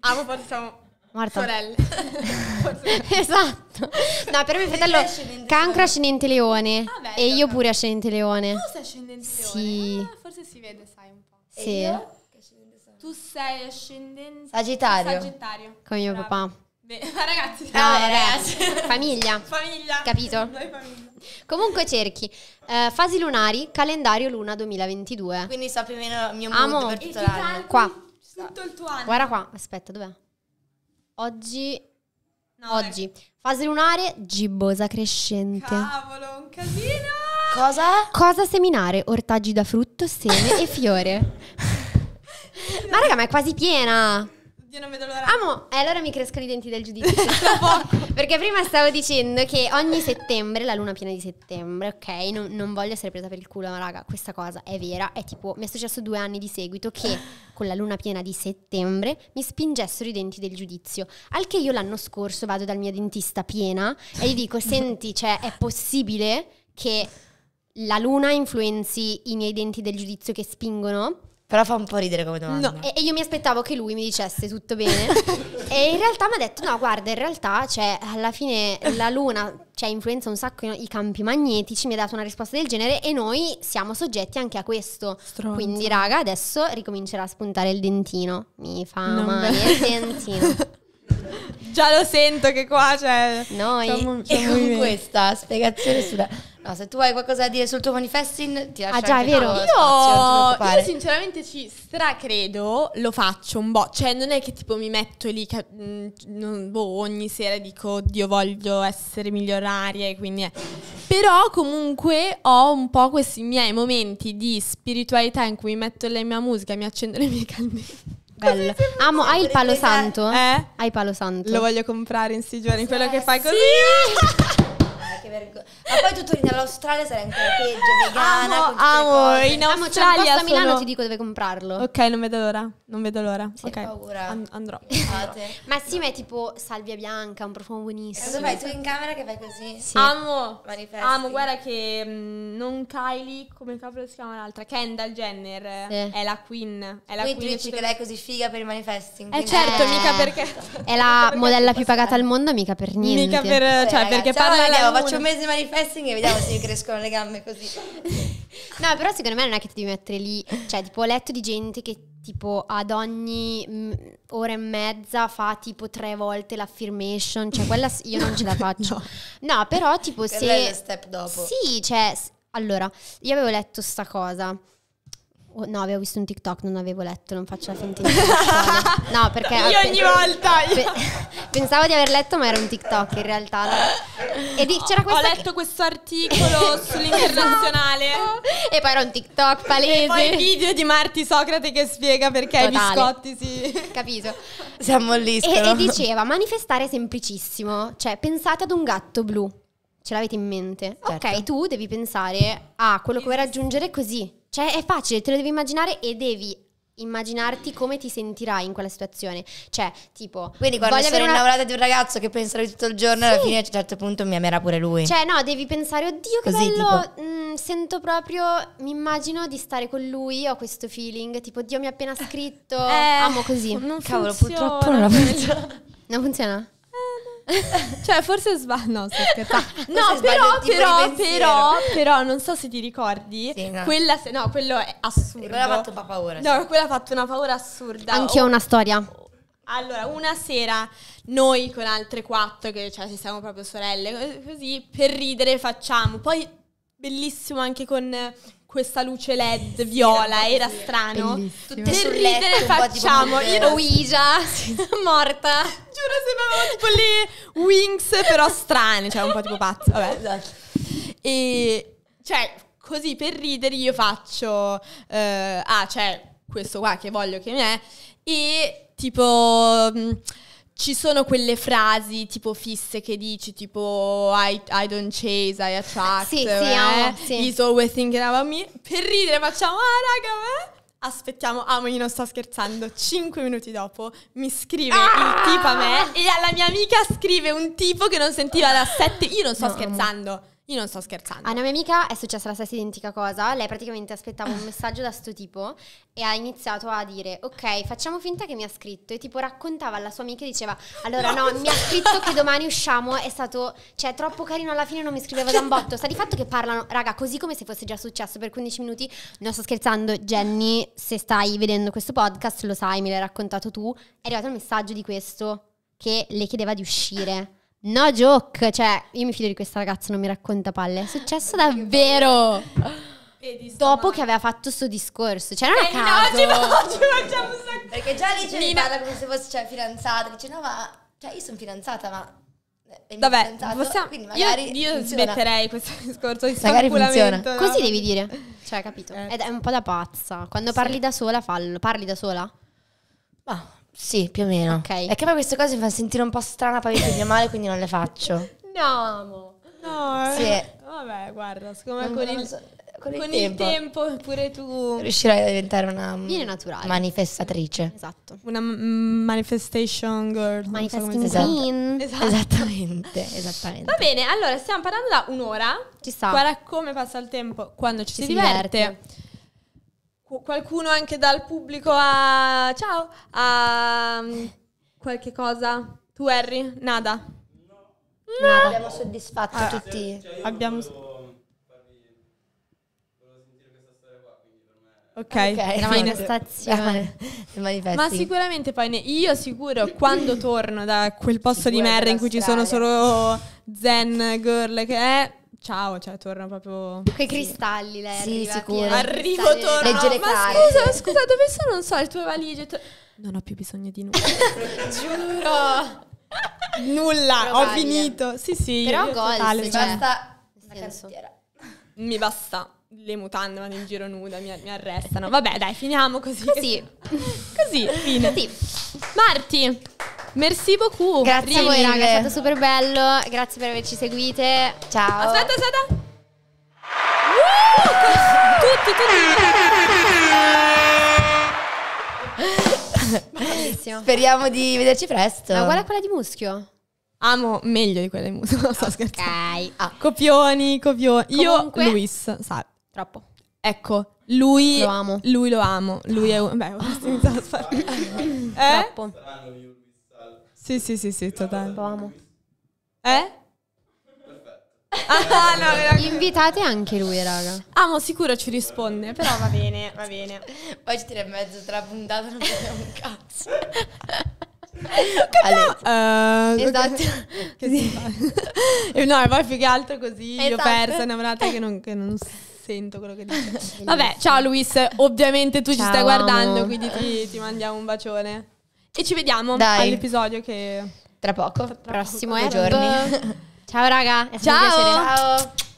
Ah, ma siamo. Morta. Sorelle. esatto. No, però mio fratello cancro ascendente leone. Ah, bello, e io pure ascendente leone. Tu sei ascendente sì. leone? Ah, forse si vede, sai un po'. Sì. Tu sei ascendente Sagittario. Sagittario. Come mio Brava. papà. ma ragazzi, no, vabbè, ragazzi. famiglia. famiglia. Capito? Noi famiglia. Comunque cerchi eh, fasi lunari, calendario luna 2022. Quindi so più o meno il mio ah, mood Amo. per tutto l'anno. Qua. Tutto il tuo anno. Guarda qua, aspetta, dov'è? Oggi no, oggi ecco. fase lunare gibbosa crescente. Cavolo, un casino. Cosa? Cosa seminare? Ortaggi da frutto, seme e fiore. ma raga, ma è quasi piena. Io non vedo l'ora. Amo, e allora mi crescono i denti del giudizio. Perché prima stavo dicendo che ogni settembre, la luna piena di settembre, ok, non, non, voglio essere presa per il culo, ma raga, questa cosa è vera. È tipo, mi è successo due anni di seguito che con la luna piena di settembre mi spingessero i denti del giudizio. Al che io l'anno scorso vado dal mio dentista piena e gli dico, senti, cioè, è possibile che la luna influenzi i miei denti del giudizio che spingono? Però fa un po' ridere come domanda. No, e, e io mi aspettavo che lui mi dicesse tutto bene. e in realtà mi ha detto: no, guarda, in realtà, cioè, alla fine la Luna cioè, influenza un sacco i campi magnetici. Mi ha dato una risposta del genere e noi siamo soggetti anche a questo. Stronzo. Quindi, raga, adesso ricomincerà a spuntare il dentino. Mi fa non male il dentino. Già lo sento che qua c'è. Cioè, noi. Siamo, siamo e con questa spiegazione sulla. No, ah, se tu hai qualcosa da dire sul tuo manifesting, ti lascio Ah già, è vero. Io, io, sinceramente ci stracredo, lo faccio un po'. Cioè, non è che tipo mi metto lì che, mm, non, boh, ogni sera dico "Oddio, voglio essere milionaria" quindi è. Però comunque ho un po' questi miei momenti di spiritualità in cui mi metto la mia musica, mi accendo le mie calme. Bello. Amo, hai il palo santo? Eh? Hai il palo santo? Lo voglio comprare in sti giorni, quello che fai così. Sì! che vergogna. Ma poi tu torni dall'Australia sarai ancora peggio, vegana. Amo, amo in Australia. Amo, c'è posto a Milano, sono... ti dico dove comprarlo. Ok, non vedo l'ora. Non vedo l'ora. Sì, okay. paura. And- andrò. andrò. ma sì, ma è tipo salvia bianca, un profumo buonissimo. Dove eh, vai tu in camera che fai così? Sì. Amo. Manifesti. Amo, guarda che mh, mm, non Kylie, come cavolo si chiama l'altra? Kendall Jenner sì. è la queen. È la quindi queen. tu dici che lei è così figa per i manifesting. Eh certo, eh. mica perché... È la modella più pagata al mondo, mica per niente. Mica per... Cioè, perché parla... Ciao, oh, Faccio un mese di manifesting e vediamo se mi crescono le gambe così. no, però secondo me non è che ti devi mettere lì, cioè tipo ho letto di gente che tipo ad ogni m- mm, ora e mezza fa tipo tre volte l'affirmation, cioè quella io non ce la faccio. No, no però tipo Quello se... È step dopo. Sì, cioè... Allora, io avevo letto sta cosa Oh, no, avevo visto un TikTok, non avevo letto, non faccio la finta di No, perché... Io ogni pe- volta! Pe- pensavo di aver letto, ma era un TikTok in realtà. E di- c'era Ho letto che- questo articolo esatto. sull'internazionale. e poi era un TikTok palese. E poi il video di Marti Socrate che spiega perché Totale. i biscotti si... Capito. Siamo lì. E-, e diceva, manifestare è semplicissimo. Cioè, pensate ad un gatto blu. Ce l'avete in mente? Certo. Ok, tu devi pensare a quello che vuoi raggiungere così cioè è facile, te lo devi immaginare e devi immaginarti come ti sentirai in quella situazione. Cioè, tipo, quindi quando sono una... innamorata di un ragazzo che penserai tutto il giorno, sì. alla fine a un certo punto mi amerà pure lui. Cioè, no, devi pensare, oddio, che Così, bello. Mm, sento proprio, mi immagino di stare con lui, ho questo feeling, tipo, Dio mi ha appena scritto. Eh, amo così. Non Cavolo, funziona. purtroppo non la funziona. non funziona? cioè, forse sbaglio. No, sto scherzando. No, però, però, però, però, non so se ti ricordi. Sì, no. Quella, se, no, quello è assurdo. Quella ha fatto una paura. No, sì. quella ha fatto una paura assurda. Anch'io oh. una storia. Allora, una sera noi con altre quattro, che cioè, siamo proprio sorelle, così per ridere facciamo. Poi bellissimo anche con questa luce LED viola era strano. Bellissimo. Tutte sul ridere facciamo. Io Luigia morta. Giuro sembravamo tipo le Wings però strane, cioè un po' tipo pazzo, vabbè. Esatto. E cioè così per ridere io faccio eh, ah, cioè questo qua che voglio che mi è e tipo mh, mm, ci sono quelle frasi tipo fisse che dici tipo I, I don't chase, I attract sì, beh, sì, eh, amo, sì. he's always thinking about me per ridere facciamo ah raga beh. Aspettiamo, amo, io non sto scherzando. Cinque minuti dopo mi scrive ah! il tipo a me e alla mia amica scrive un tipo che non sentiva da sette... Io non sto no, scherzando. Amo. Io non sto scherzando. A una mia amica è successa la stessa identica cosa. Lei praticamente aspettava un messaggio da sto tipo e ha iniziato a dire: Ok, facciamo finta che mi ha scritto. E tipo raccontava alla sua amica e diceva: Allora, no, no mi ha scritto che domani usciamo. È stato, cioè, troppo carino alla fine, non mi scriveva da un botto. Sta di fatto che parlano, raga, così come se fosse già successo per 15 minuti. Non sto scherzando, Jenny. Se stai vedendo questo podcast, lo sai, me l'hai raccontato tu. È arrivato il messaggio di questo che le chiedeva di uscire. No joke, cioè io mi fido di questa ragazza, non mi racconta palle. È successo davvero. Dopo che aveva fatto sto discorso, cioè non a eh, caso. No, ci facciamo un sacco. Perché già lì ce parla come se fosse cioè, fidanzata, dice no ma cioè io sono fidanzata ma eh, Vabbè, possiamo, magari io, io smetterei questo discorso di Magari funziona. No? Così devi dire. Cioè, capito? Eh. Ed è un po' da pazza. Quando sì. parli da sola, fallo. Parli da sola? Ma sì, più o meno. Ok. È che poi queste cose mi fanno sentire un po' strana, poi mi sento male, quindi non le faccio. No, amo. No, sì. Eh. vabbè, guarda, siccome Non- con, il, so- con, il, tempo. pure tu... riuscirai a diventare una Viene mm, naturale. manifestatrice. Esatto. Una mm, manifestation girl. non so esatto. Queen. Esatto. Esattamente, esattamente. Va bene, allora stiamo parlando da un'ora. Ci sta. Guarda come passa il tempo quando ci, si, diverte qualcuno anche dal pubblico a... Ciao! A... Mm, qualche cosa? Tu Harry? Nada? No. no. no abbiamo soddisfatto ah, tutti. Cioè abbiamo... Volevo farvi... sentire questa storia qua, quindi per me... Ok, okay. la manifestazione. Ma sicuramente poi ne... io sicuro quando torno da quel posto di merda in cui ci sono solo zen girl che è ciao, cioè torna proprio... Quei cristalli lei sì, arriva sicuro. Arrivo, torno, Legge le ma scusa, scusa, dove sono? Non so, le tue valigie... To- non ho più bisogno di nulla. Giuro! nulla, Probabile. ho finito. Sì, sì. Però gol, totale, cioè, cioè. basta Mi basta. Le mutande vanno in giro nuda, mi, mi arrestano. Vabbè, dai, finiamo così. Così. così, fine. Così. Marti. Merci beaucoup. Grazie Rilly. a voi, raga, è stato super bello. Grazie per averci seguite. Ciao. Aspetta, aspetta. Uh, tutti, tutti. Bellissimo. Speriamo di vederci presto. Ma guarda quella di Muschio. Amo meglio di quella di Muschio. Non sto okay. scherzando. Ah. Copioni, copioni. Comunque, Io, Luis, sa. Troppo. Ecco, lui lo amo. Lui lo amo. Lui è un... Beh, ho iniziato a sparare. Troppo. Eh? Sì, sì, sì, sì, totale. Lo amo. Eh? Ah, no, Invitate anche lui, raga. Amo, ah, sicuro ci risponde, però va bene, va bene. Poi ci tira in mezzo tra puntata, non vediamo un cazzo. Ale, uh, esatto. Che, sì. e no, e poi più che altro così esatto. io persa innamorata che non, che non sento quello che dice. Vabbè, ciao Luis, ovviamente tu ciao, ci stai guardando, amo. quindi ti, ti mandiamo un bacione. E ci vediamo Dai. all'episodio che... Tra poco, tra, tra prossimo poco, giorni. Ciao raga, è Ciao. Ciao.